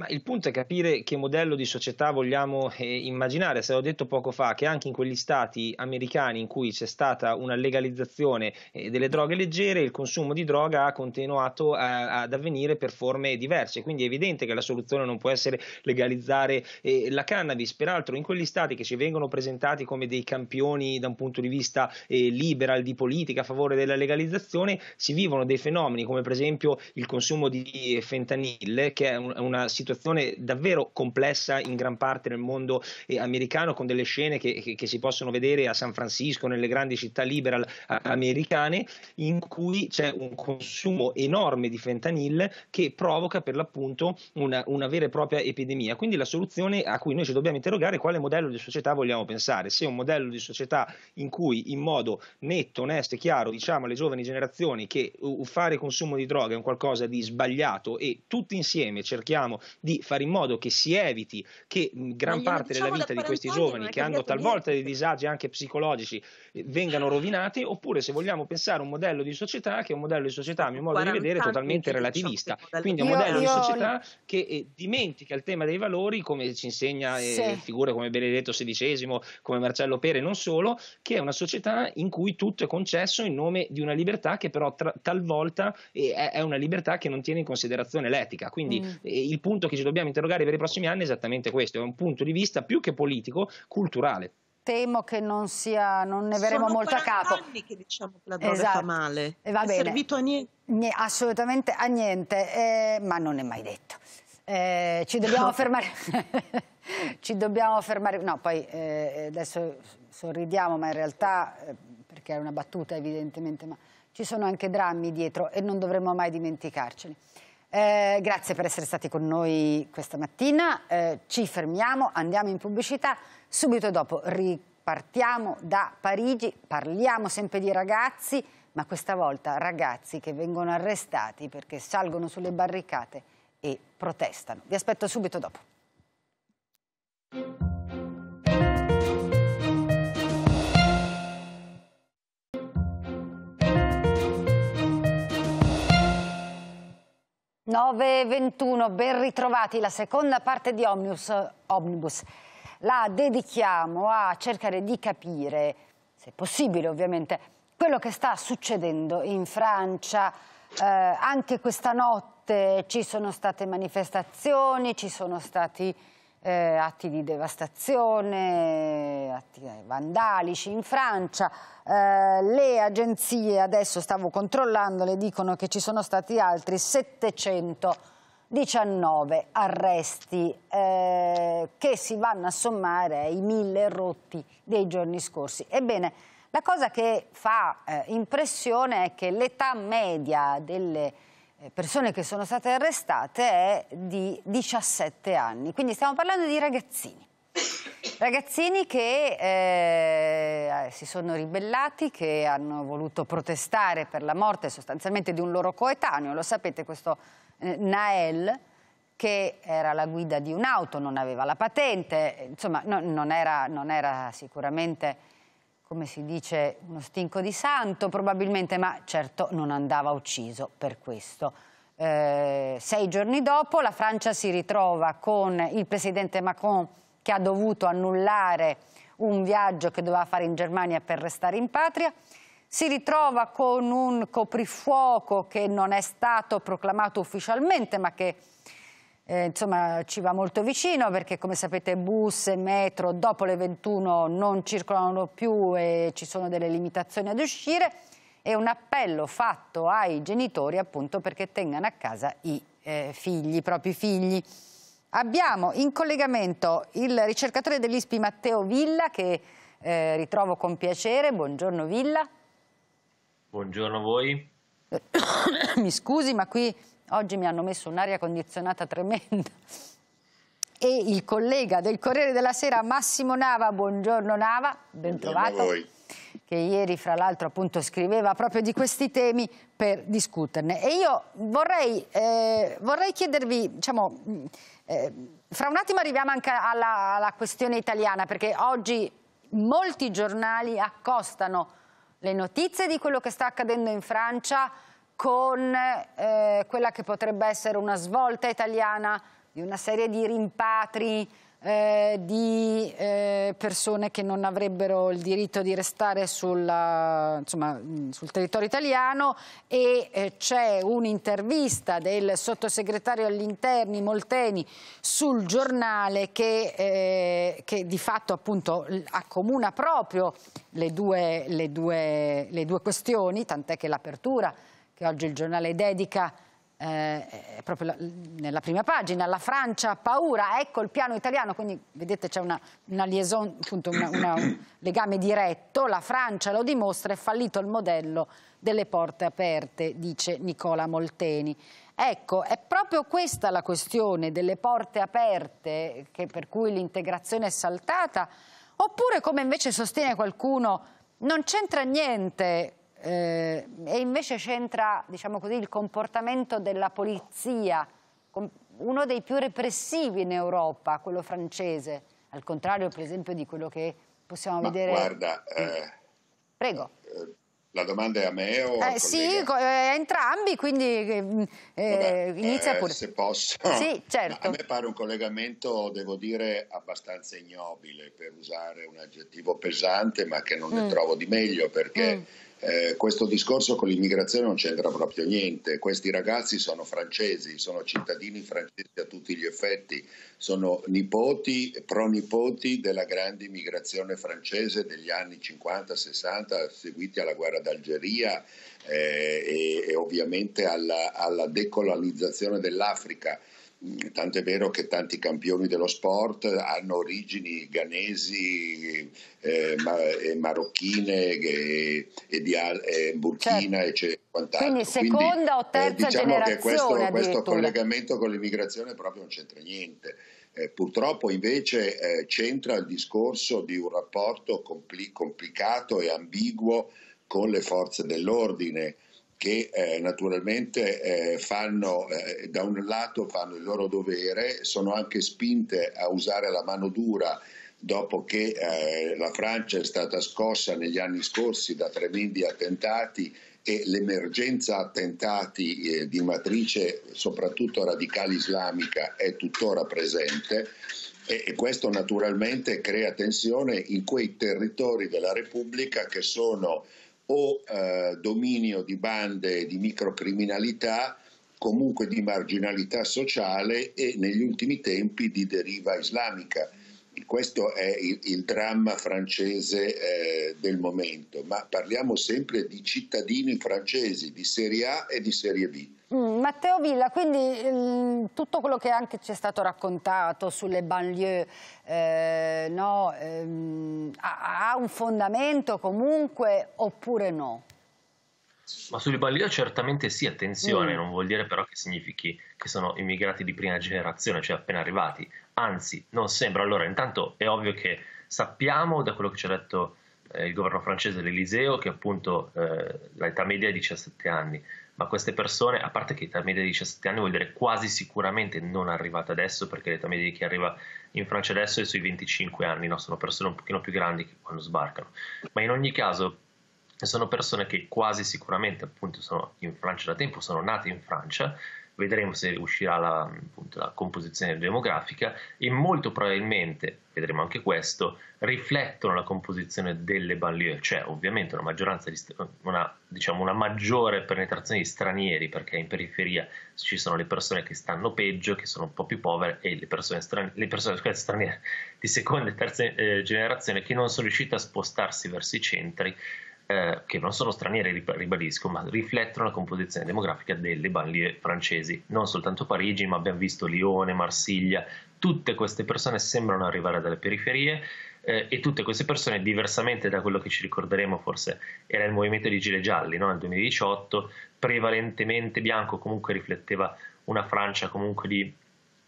Ma il punto è capire che modello di società vogliamo eh, immaginare. Se l'ho detto poco fa che anche in quegli stati americani in cui c'è stata una legalizzazione eh, delle droghe leggere, il consumo di droga ha continuato a, ad avvenire per forme diverse. Quindi è evidente che la soluzione non può essere legalizzare eh, la cannabis. Peraltro, in quegli stati che ci vengono presentati come dei campioni da un punto di vista eh, liberal di politica a favore della legalizzazione, si vivono dei fenomeni come per esempio il consumo di fentanil, che è un, una situazione situazione davvero complessa in gran parte nel mondo eh, americano con delle scene che, che, che si possono vedere a San Francisco, nelle grandi città liberal americane, in cui c'è un consumo enorme di fentanyl che provoca per l'appunto una, una vera e propria epidemia. Quindi la soluzione a cui noi ci dobbiamo interrogare è quale modello di società vogliamo pensare, se un modello di società in cui in modo netto, onesto e chiaro diciamo alle giovani generazioni che fare consumo di droga è un qualcosa di sbagliato e tutti insieme cerchiamo di fare in modo che si eviti che gran parte della diciamo vita di questi giovani che hanno talvolta dei disagi anche psicologici eh, vengano (laughs) rovinati, oppure se vogliamo pensare a un modello di società che è un modello di società, a mio modo di vedere, totalmente diciamo, relativista. Quindi un modello io, di società che eh, dimentica il tema dei valori, come ci insegna eh, figure come Benedetto XVI, come Marcello Pere, non solo, che è una società in cui tutto è concesso in nome di una libertà che però tra- talvolta eh, è una libertà che non tiene in considerazione l'etica. Quindi mm. Eh, il punto punto che ci dobbiamo interrogare per i prossimi anni è esattamente questo, è un punto di vista più che politico, culturale. Temo che non sia, non ne verremo Sono molto a capo. Sono anni che diciamo che la droga esatto. fa male. E va è bene. servito a niente. Assolutamente a niente, eh, ma non è mai detto. Eh, ci (laughs) dobbiamo no. fermare. (laughs) ci dobbiamo fermare. No, poi eh, adesso sorridiamo, ma in realtà, eh, perché è una battuta evidentemente, ma ci sono anche drammi dietro e non dovremmo mai dimenticarceli. Eh, grazie per essere stati con noi questa mattina. Eh, ci fermiamo, andiamo in pubblicità. Subito dopo ripartiamo da Parigi, parliamo sempre di ragazzi, ma questa volta ragazzi che vengono arrestati perché salgono sulle barricate e protestano. Vi aspetto subito dopo. 9.21, ben ritrovati. La seconda parte di Omnibus, Omnibus, la dedichiamo a cercare di capire, se possibile ovviamente, quello che sta succedendo in Francia. Eh, anche questa notte ci sono state manifestazioni, ci sono stati eh, atti di devastazione, atti eh, vandalici in Francia. Eh, le agenzie, adesso stavo controllandole, dicono che ci sono stati altri 719 arresti eh, che si vanno a sommare ai mille rotti dei giorni scorsi. Ebbene, la cosa che fa eh, impressione è che l'età media delle eh, persone che sono state arrestate è di 17 anni, quindi stiamo parlando di ragazzini. Ragazzini che eh, eh, si sono ribellati, che hanno voluto protestare per la morte sostanzialmente di un loro coetaneo, lo sapete questo eh, Nael che era la guida di un'auto, non aveva la patente, insomma no, non, era, non era sicuramente come si dice, uno stinco di santo probabilmente, ma certo non andava ucciso per questo. Eh, sei giorni dopo la Francia si ritrova con il presidente Macron che ha dovuto annullare un viaggio che doveva fare in Germania per restare in patria, si ritrova con un coprifuoco che non è stato proclamato ufficialmente ma che eh, insomma, ci va molto vicino perché come sapete bus e metro dopo le 21 non circolano più e ci sono delle limitazioni ad uscire e un appello fatto ai genitori appunto perché tengano a casa i eh, figli, i propri figli. Abbiamo in collegamento il ricercatore dell'ISPI Matteo Villa che eh, ritrovo con piacere. Buongiorno Villa. Buongiorno a voi. (coughs) Mi scusi ma qui Oggi mi hanno messo un'aria condizionata tremenda. E il collega del Corriere della Sera, Massimo Nava, buongiorno Nava, ben trovato. che ieri fra l'altro appunto scriveva proprio di questi temi per discuterne. E io vorrei, eh, vorrei chiedervi, diciamo, eh, fra un attimo arriviamo anche alla, alla, questione italiana, perché oggi molti giornali accostano le notizie di quello che sta accadendo in Francia con eh, quella che potrebbe essere una svolta italiana di una serie di rimpatri eh, di eh, persone che non avrebbero il diritto di restare sulla, insomma, sul territorio italiano e eh, c'è un'intervista del sottosegretario all'interni Molteni sul giornale che, eh, che di fatto appunto, accomuna proprio le due, le due, le due questioni, tant'è che l'apertura che oggi il giornale dedica eh, proprio la, nella prima pagina, la Francia paura, ecco il piano italiano, quindi vedete c'è una, una liaison, appunto una, una, un legame diretto, la Francia lo dimostra, è fallito il modello delle porte aperte, dice Nicola Molteni. Ecco, è proprio questa la questione delle porte aperte per cui l'integrazione è saltata, oppure come invece sostiene qualcuno, non c'entra niente eh, e invece c'entra diciamo il comportamento della polizia, uno dei più repressivi in Europa, quello francese, al contrario per esempio di quello che possiamo Ma vedere... Guarda, eh, Prego. Eh, la domanda è a me o eh, Sì, a eh, entrambi, quindi eh, Vabbè, inizia pure. se posso. (laughs) Sì, certo. A me pare un collegamento, devo dire, abbastanza ignobile, per usare un aggettivo pesante, ma che non mm. ne trovo di meglio, perché mm eh, questo discorso con l'immigrazione non c'entra proprio niente, questi ragazzi sono francesi, sono cittadini francesi a tutti gli effetti, sono nipoti, pronipoti della grande immigrazione francese degli anni 50-60, seguiti alla guerra d'Algeria eh, e, e, ovviamente alla, alla decolonizzazione dell'Africa. Mm, tant'è vero che tanti campioni dello sport hanno origini ghanesi, eh, ma, eh, marocchine e, e di eh, Burkina certo. e quant'altro. Quindi seconda Quindi, o eh, terza diciamo generazione. Diciamo che questo, questo collegamento con l'immigrazione proprio non c'entra niente. Eh, purtroppo invece eh, c'entra il discorso di un rapporto compli- complicato e ambiguo con le forze dell'ordine che eh, naturalmente eh, fanno, eh, da un lato fanno il loro dovere, sono anche spinte a usare la mano dura dopo che eh, la Francia è stata scossa negli anni scorsi da tremendi attentati e l'emergenza attentati eh, di matrice soprattutto radicale islamica è tuttora presente e, questo naturalmente crea tensione in quei territori della Repubblica che sono o eh, dominio di bande di microcriminalità, comunque di marginalità sociale e negli ultimi tempi di deriva islamica questo è il, il dramma francese eh, del momento, ma parliamo sempre di cittadini francesi, di Serie A e di Serie B. Mm, Matteo Villa, quindi mm, tutto quello che anche ci è stato raccontato sulle banlieue eh, no, ehm, ha, ha un fondamento comunque oppure no? Ma sulle banlieue certamente sì, attenzione, mm. non vuol dire però che significhi che sono immigrati di prima generazione, cioè appena arrivati anzi non sembra. Allora, intanto è ovvio che sappiamo da quello che ci ha detto eh, il governo francese l'Eliseo che appunto eh, l'età media è 17 anni, ma queste persone, a parte che l'età media di 17 anni vuol dire quasi sicuramente non arrivata adesso, perché l'età media di chi arriva in Francia adesso è sui 25 anni, no? sono persone un pochino più grandi che quando sbarcano, ma in ogni caso sono persone che quasi sicuramente appunto sono in Francia da tempo, sono nate in Francia vedremo se uscirà la, appunto, la composizione demografica e molto probabilmente, vedremo anche questo, riflettono la composizione delle banlieue, cioè ovviamente una, di, una, diciamo, una maggiore penetrazione di stranieri perché in periferia ci sono le persone che stanno peggio, che sono un po' più povere e le persone, straniere, le persone straniere di seconda e terza eh, generazione che non sono riuscite a spostarsi verso i centri eh, che non sono straniere, ribadisco, ma riflettono la composizione demografica delle banlie francesi. Non soltanto Parigi, ma abbiamo visto Lione, Marsiglia, tutte queste persone sembrano arrivare dalle periferie eh, e tutte queste persone, diversamente da quello che ci ricorderemo forse era il movimento di Gile Gialli no? nel 2018, prevalentemente bianco, comunque rifletteva una Francia comunque di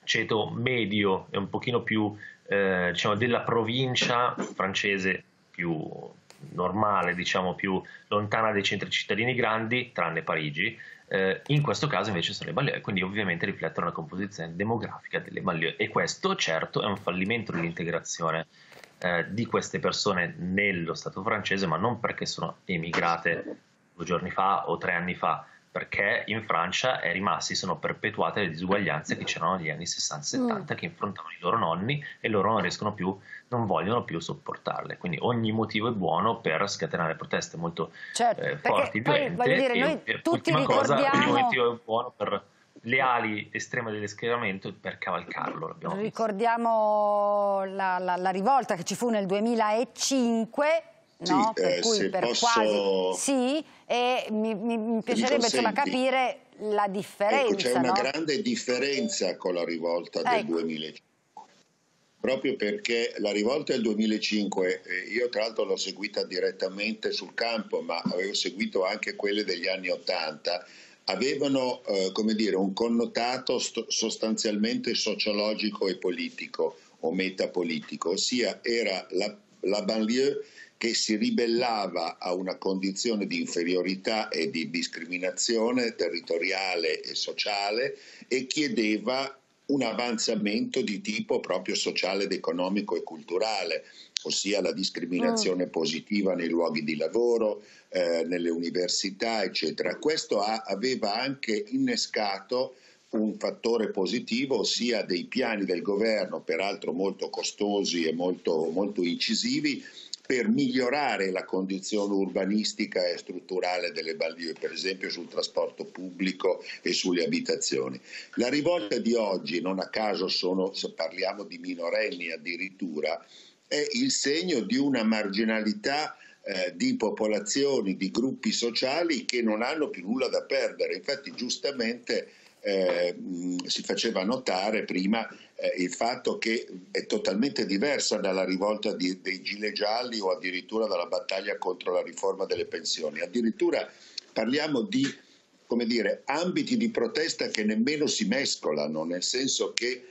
ceto medio e un pochino più eh, diciamo, della provincia francese più, normale, diciamo più lontana dai centri cittadini grandi, tranne Parigi, eh, in questo caso invece sono le balneari, quindi ovviamente riflettono la composizione demografica delle balneari e questo certo è un fallimento dell'integrazione eh, di queste persone nello Stato francese, ma non perché sono emigrate due giorni fa o tre anni fa, perché in Francia è rimasti, sono perpetuate le disuguaglianze che c'erano negli anni 60-70 mm. che infrontavano i loro nonni e loro non riescono più non vogliono più sopportarle. Quindi ogni motivo è buono per scatenare proteste molto certo, eh, forti, violente. Voglio dire, noi tutti ricordiamo... Cosa, ogni motivo è buono per le ali estreme dell'escremento per cavalcarlo. Ricordiamo la, la, la rivolta che ci fu nel 2005 No? Sì, eh, per eh, cui per posso... quasi sì, e mi, mi, mi piacerebbe insomma, capire la differenza. Ecco, c'è no? una grande differenza con la rivolta ecco. del 2005 proprio perché la rivolta del 2005, eh, io tra l'altro l'ho seguita direttamente sul campo, ma avevo seguito anche quelle degli anni 80, avevano eh, come dire, un connotato st- sostanzialmente sociologico e politico o metapolitico, ossia era la, la banlieue che si ribellava a una condizione di inferiorità e di discriminazione territoriale e sociale e chiedeva un avanzamento di tipo proprio sociale ed economico e culturale, ossia la discriminazione oh. positiva nei luoghi di lavoro, eh, nelle università, eccetera. Questo ha, aveva anche innescato un fattore positivo, ossia dei piani del governo, peraltro molto costosi e molto, molto incisivi, per migliorare la condizione urbanistica e strutturale delle banlieue, per esempio sul trasporto pubblico e sulle abitazioni. La rivolta di oggi, non a caso sono, se parliamo di minorenni addirittura, è il segno di una marginalità eh, di popolazioni, di gruppi sociali che non hanno più nulla da perdere. Infatti giustamente eh, si faceva notare prima eh, il fatto che è totalmente diversa dalla rivolta di, dei gilet gialli o addirittura dalla battaglia contro la riforma delle pensioni. Addirittura parliamo di dire, ambiti di protesta che nemmeno si mescolano, nel senso che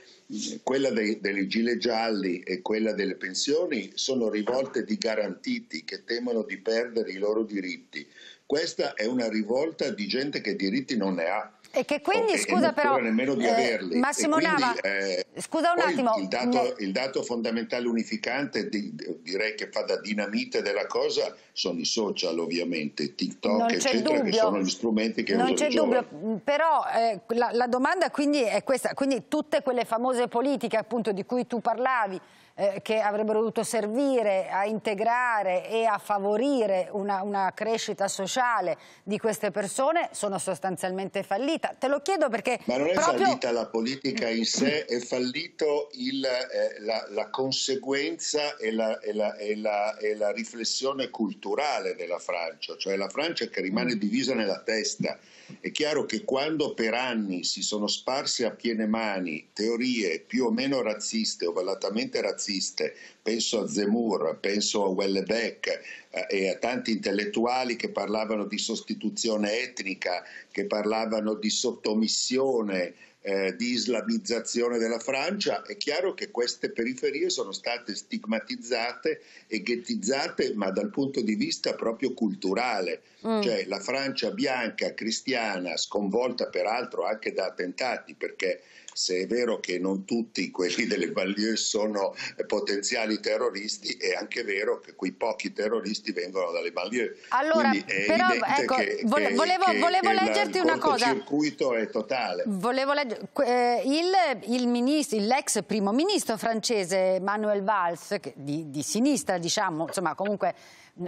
quella dei, delle gilet gialli e quella delle pensioni sono rivolte di garantiti che temono di perdere i loro diritti. Questa è una rivolta di gente che diritti non ne ha e che quindi, scusa però, nemmeno di eh, averli. Massimo quindi, Nava, eh, scusa un attimo. Il dato, il dato fondamentale unificante, di, direi che fa da dinamite della cosa, sono i social ovviamente, TikTok non eccetera, dubbio. che sono gli strumenti che Non c'è dubbio, mm, però eh, la, la domanda quindi è questa, quindi tutte quelle famose politiche appunto di cui tu parlavi, eh, che avrebbero dovuto servire a integrare e a favorire una, una crescita sociale di queste persone sono sostanzialmente fallita. Te lo chiedo perché... Ma non è proprio... fallita la politica in sé, è fallito il, eh, la, la, conseguenza e la, e, la, e, e la riflessione culturale della Francia, cioè la Francia che rimane divisa nella testa. È chiaro che quando per anni si sono sparse a piene mani teorie più o meno razziste o vallatamente razziste, penso a Zemmour, penso a Wellebeck eh, e a tanti intellettuali che parlavano di sostituzione etnica, che parlavano di sottomissione, eh, di islamizzazione della Francia, è chiaro che queste periferie sono state stigmatizzate e ghettizzate, ma dal punto di vista proprio culturale. Mm. Cioè la Francia bianca, cristiana, sconvolta peraltro anche da attentati, perché se è vero che non tutti quelli delle banlieue sono potenziali terroristi, è anche vero che quei pochi terroristi vengono dalle banlieue. Allora, però, ecco, che, volevo, che, volevo che leggerti una cosa. Il circuito è totale. Volevo leggere, eh, il, il, ministro, l'ex primo ministro francese Manuel Valls, di, di sinistra diciamo, insomma comunque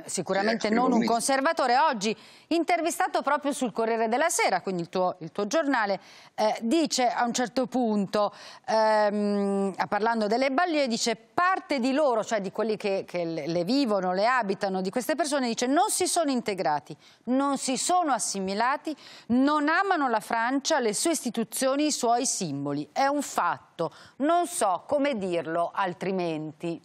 sicuramente non un conservatore, oggi intervistato proprio sul Corriere della Sera, quindi il tuo, il tuo giornale, eh, dice a un certo punto appunto, ehm, parlando delle balie, dice parte di loro, cioè di quelli che, che le vivono, le abitano, di queste persone, dice non si sono integrati, non si sono assimilati, non amano la Francia, le sue istituzioni, i suoi simboli. È un fatto, non so come dirlo altrimenti.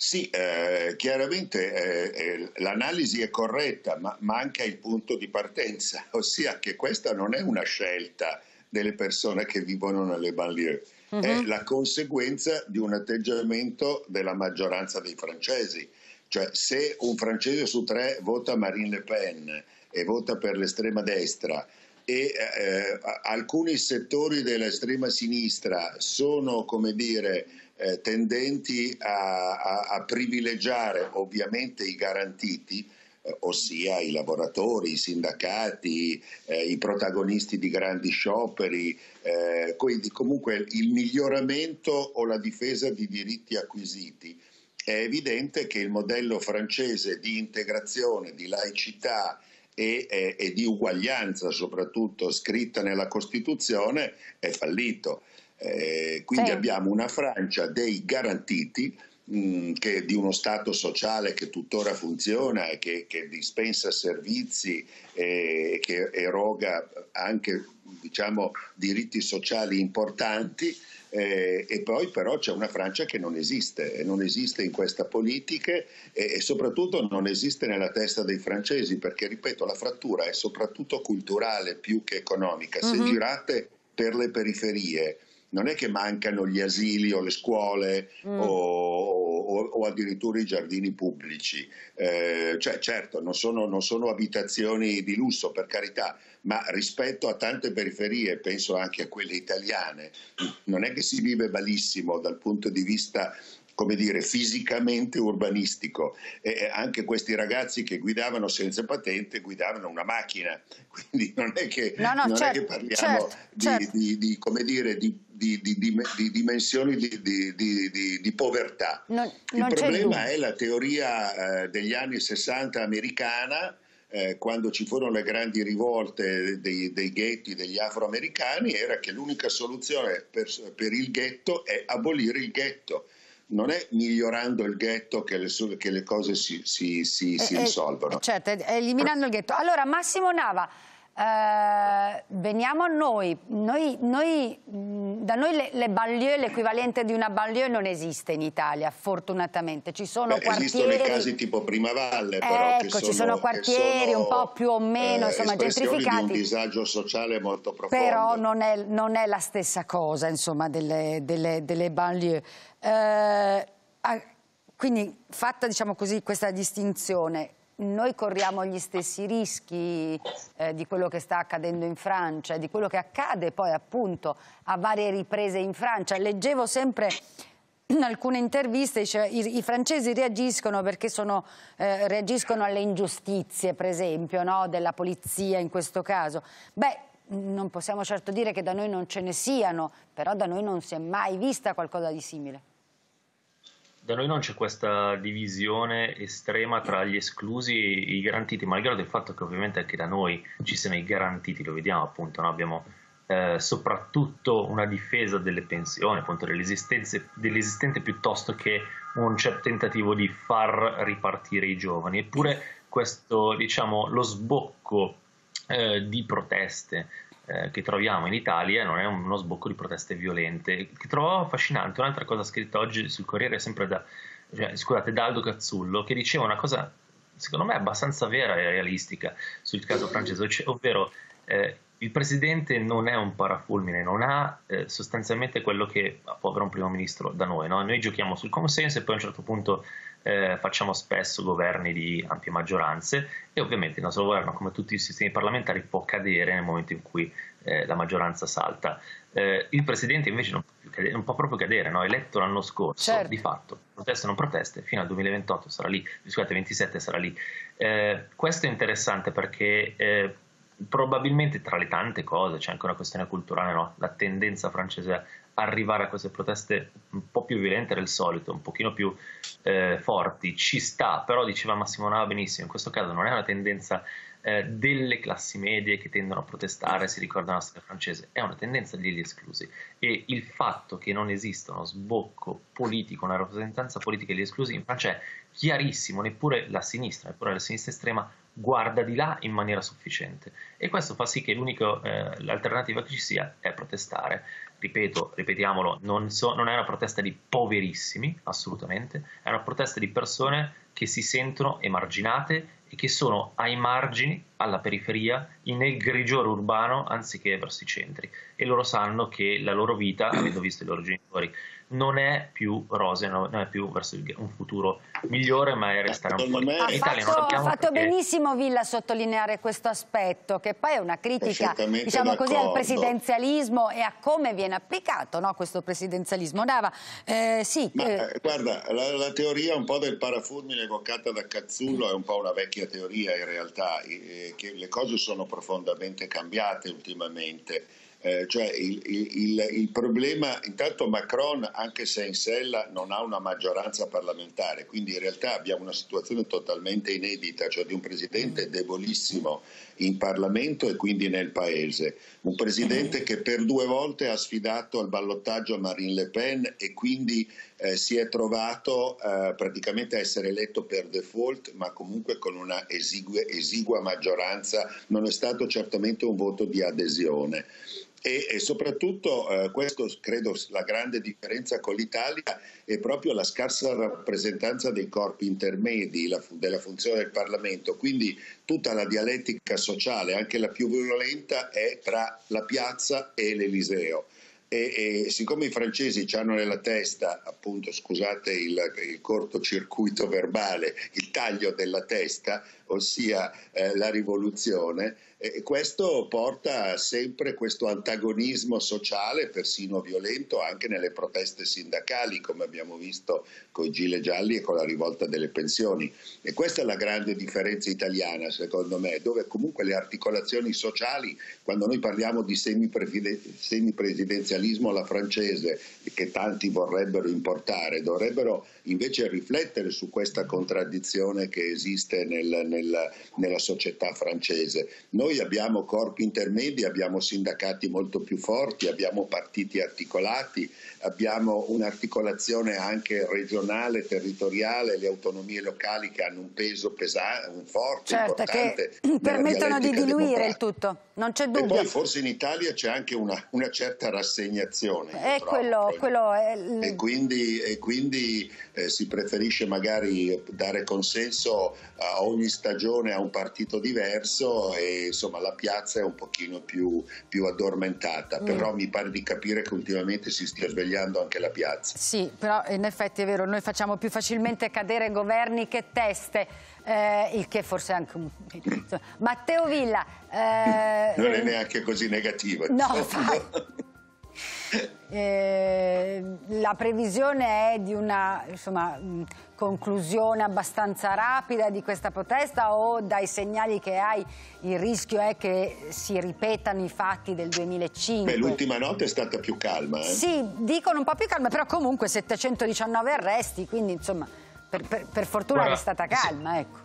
Sì, eh, chiaramente eh, eh l'analisi è corretta, ma manca il punto di partenza, (laughs) ossia che questa non è una scelta delle persone che vivono nelle banlieue. Uh-huh. È mhm. la conseguenza di un atteggiamento della maggioranza dei francesi. Cioè, se un francese su tre vota Marine Le Pen e vota per l'estrema destra e eh, alcuni settori dell'estrema sinistra sono, come dire, eh, tendenti a, a, a privilegiare ovviamente i garantiti, eh, ossia i lavoratori, i sindacati, eh, i protagonisti di grandi scioperi, eh, quindi comunque il miglioramento o la difesa di diritti acquisiti. È evidente che il modello francese di integrazione, di laicità e, e, eh, e di uguaglianza, soprattutto scritta nella Costituzione, è fallito. Eh, quindi sì. abbiamo una Francia dei garantiti Mm, che, di uno Stato sociale che tuttora funziona, che, che dispensa servizi e che eroga anche diciamo, diritti sociali importanti. Eh, e poi però c'è una Francia che non esiste, e non esiste in questa politica e, e, soprattutto non esiste nella testa dei francesi perché, ripeto, la frattura è soprattutto culturale più che economica. Se mm-hmm. girate per le periferie non è che mancano gli asili o le scuole mm. o, o, o, addirittura i giardini pubblici. Eh, cioè, certo, non sono, non sono, abitazioni di lusso, per carità, ma rispetto a tante periferie, penso anche a quelle italiane, non è che si vive malissimo dal punto di vista come dire, fisicamente urbanistico. E anche questi ragazzi che guidavano senza patente guidavano una macchina, (laughs) quindi non è che, no, no, non certo, è che parliamo certo, di, certo. Di, di, come dire, di di, di, di, dimensioni di, di povertà. Non, non Il problema è la teoria eh, degli anni 60 americana. Eh, quando ci furono le grandi rivolte dei, dei ghetti degli afroamericani era che l'unica soluzione per, per il ghetto è abolire il ghetto non è migliorando il ghetto che le, che le cose si, si, si, eh, si eh, risolvono. Certo, eliminando il ghetto. Allora, Massimo Nava, eh, veniamo a noi. noi, noi da noi le, le banlieue, l'equivalente di una banlieue non esiste in Italia, fortunatamente. Ci sono Beh, quartieri... Esistono i casi tipo Primavalle, eh, però, Ecco, sono, ci sono quartieri sono, un po' più o meno eh, insomma, gentrificati. di un disagio sociale molto profondo. Però non è, non è la stessa cosa, insomma, delle, delle, delle banlieue. Eh, quindi fatta diciamo così, questa distinzione, noi corriamo gli stessi rischi eh, di quello che sta accadendo in Francia e di quello che accade poi appunto a varie riprese in Francia. Leggevo sempre in alcune interviste cioè, i, i, francesi reagiscono perché sono, eh, reagiscono alle ingiustizie, per esempio, no? della polizia in questo caso. Beh, non possiamo certo dire che da noi non ce ne siano, però da noi non si è mai vista qualcosa di simile. Da noi non c'è questa divisione estrema tra gli esclusi e i garantiti, malgrado il fatto che ovviamente anche da noi ci siano i garantiti, lo vediamo appunto, no? abbiamo eh, soprattutto una difesa delle pensioni, appunto dell'esistente piuttosto che un certo tentativo di far ripartire i giovani. Eppure questo, diciamo, lo sbocco eh, di proteste eh, che troviamo in Italia non è uno sbocco di proteste violente. Che trovo affascinante un'altra cosa scritta oggi sul Corriere, sempre da, cioè, scusate, da Aldo Cazzullo, che diceva una cosa secondo me abbastanza vera e realistica sul caso francese, ovvero eh, il presidente non è un parafulmine, non ha eh, sostanzialmente quello che può avere un primo ministro da noi. No? Noi giochiamo sul consenso e poi a un certo punto eh, facciamo spesso governi di ampie maggioranze e ovviamente il nostro governo, come tutti i sistemi parlamentari, può cadere nel momento in cui eh, la maggioranza salta. Eh, il Presidente invece non può, cadere, non può proprio cadere, no? eletto l'anno scorso, certo. di fatto, proteste o non proteste, fino al 2028 sarà lì, eh, scusate, 27 sarà lì. Eh, questo è interessante perché eh, probabilmente tra le tante cose c'è anche una questione culturale, no? la tendenza francese arrivare a queste proteste un po' più violente del solito, un pochino più eh, forti, ci sta, però diceva Massimo Nava benissimo, in questo caso non è una tendenza eh, delle classi medie che tendono a protestare, si ricorda la storia francese, è una tendenza degli esclusi e il fatto che non esista uno sbocco politico, una rappresentanza politica degli esclusi in Francia è chiarissimo, neppure la sinistra, neppure la sinistra estrema guarda di là in maniera sufficiente e questo fa sì che l'unica eh, alternativa che ci sia è protestare. Ripeto, ripetiamolo, non, so, non è una protesta di poverissimi, assolutamente, è una protesta di persone che si sentono emarginate e che sono ai margini, alla periferia, nel grigiore urbano anziché verso i centri. E loro sanno che la loro vita, (clears throat) avendo visto i loro genitori, non è più rosea, non è più verso un futuro migliore, ma è restare un po' me... in Italia. Ha fatto, fatto benissimo Villa a sottolineare questo aspetto, che poi è una critica diciamo così, al presidenzialismo e a come viene applicato no, questo presidenzialismo. Dava, eh, sì, ma, eh... eh guarda, la, la teoria un po' del parafulmine evocata da Cazzullo è un po' una vecchia vecchia teoria in realtà, eh, che le cose sono profondamente cambiate ultimamente. Eh, cioè il, il, il, problema, intanto Macron, anche se in sella, non ha una maggioranza parlamentare, quindi in realtà abbiamo una situazione totalmente inedita, cioè di un presidente debolissimo in Parlamento e quindi nel Paese un presidente che per due volte ha sfidato al ballottaggio Marine Le Pen e quindi eh, si è trovato eh, praticamente a essere eletto per default, ma comunque con una esigue, esigua maggioranza, non è stato certamente un voto di adesione e, e soprattutto eh, questo credo la grande differenza con l'Italia è proprio la scarsa rappresentanza dei corpi intermedi la, della funzione del Parlamento, quindi tutta la dialettica sociale, anche la più violenta, è tra la piazza e l'Eliseo. E, e, siccome i francesi hanno nella testa, appunto, scusate il, il cortocircuito verbale, il taglio della testa, ossia eh, la rivoluzione, e questo porta sempre questo antagonismo sociale, persino violento, anche nelle proteste sindacali, come abbiamo visto con i Gile Gialli e con la rivolta delle pensioni. E questa è la grande differenza italiana, secondo me, dove comunque le articolazioni sociali, quando noi parliamo di semipresidenzialismo alla francese, che tanti vorrebbero importare, dovrebbero invece riflettere su questa contraddizione che esiste nel, nel, nella società francese. Noi abbiamo corpi intermedi, abbiamo sindacati molto più forti, abbiamo partiti articolati, abbiamo un'articolazione anche regionale, territoriale, le autonomie locali che hanno un peso pesante, un forte, certo, importante. Che (clears throat) permettono di diluire il tutto, non c'è dubbio. E poi forse in Italia c'è anche una, una certa rassegnazione. Eh, quello, quello l... E quindi, e quindi eh, si preferisce magari dare consenso a ogni stagione a un partito diverso e insomma la piazza è un pochino più, più addormentata, mm. però mi pare di capire che ultimamente si stia svegliando scagliando anche la piazza. Sì, però in effetti è vero, noi facciamo più facilmente cadere governi che teste. Eh, il che forse è anche un Matteo Villa eh... non è neanche così negativo no, diciamo. Eh, la previsione è di una insomma, conclusione abbastanza rapida di questa protesta o dai segnali che hai il rischio è che si ripetano i fatti del 2005? Beh, l'ultima notte è stata più calma. Eh? Sì, dicono un po' più calma, però comunque 719 arresti, quindi insomma per, per, per fortuna Guarda, è stata calma. Ecco.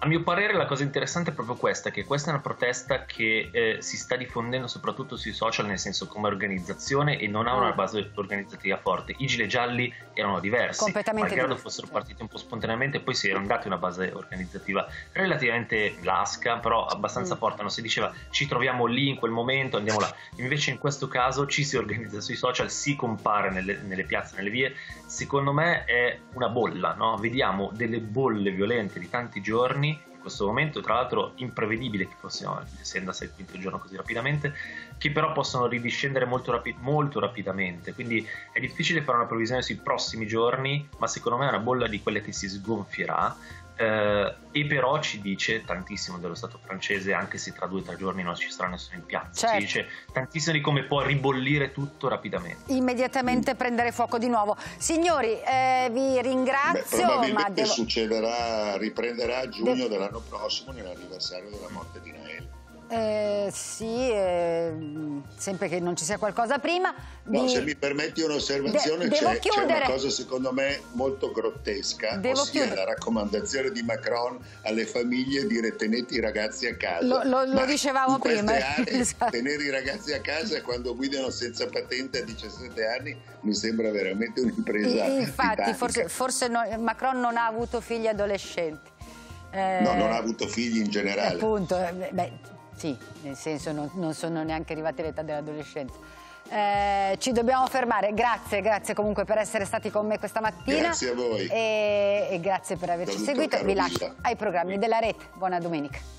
A mio parere la cosa interessante è proprio questa, che questa è una protesta che eh, si sta diffondendo soprattutto sui social, nel senso come organizzazione e non ha una mm. base organizzativa forte. I gilet gialli erano diversi, completamente malgrado fossero partiti un po' spontaneamente, poi si erano dati una base organizzativa relativamente lasca, però abbastanza mm. forte, non si diceva ci troviamo lì in quel momento, andiamo là. Invece in questo caso ci si organizza sui social, si compare nelle, nelle piazze, nelle vie. Secondo me è una bolla, no? vediamo delle bolle violente di tanti giorni questo momento, tra l'altro imprevedibile che fosse, no, se andasse il quinto giorno così rapidamente, che però possono ridiscendere molto, rapi- molto rapidamente, quindi è difficile fare una previsione sui prossimi giorni, ma secondo me è una bolla di quelle che si sgonfierà eh, e però ci dice tantissimo dello Stato francese, anche se tra due o tre giorni non ci sarà nessuno in piazza. Certo. Ci dice tantissimo di come può ribollire tutto rapidamente. Immediatamente mm. prendere fuoco di nuovo. Signori, eh, vi ringrazio. Beh, probabilmente ma devo... succederà, riprenderà a giugno De... dell'anno prossimo nell'anniversario della morte di Noemi. Eh, sì, eh, sempre che non ci sia qualcosa prima. No, di... se mi permetti un'osservazione, c'è, una cosa secondo me molto grottesca, devo ossia chiudere. la raccomandazione di Macron alle famiglie dire tenete i ragazzi a casa. Lo, lo, lo dicevamo prima. Eh. Aree, (laughs) esatto. Tenere i ragazzi a casa quando guidano senza patente a 17 anni mi sembra veramente un'impresa. Infatti, forse, forse no, Macron non ha avuto figli adolescenti. Eh, no, non eh, ha avuto figli in generale. Appunto, eh, beh, sì, nel senso non, non sono neanche arrivate all'età dell'adolescenza. Eh, ci dobbiamo fermare, grazie, grazie comunque per essere stati con me questa mattina. Grazie a voi. E, e grazie per averci Saluto seguito. Vi lascio ai programmi della rete. Buona domenica.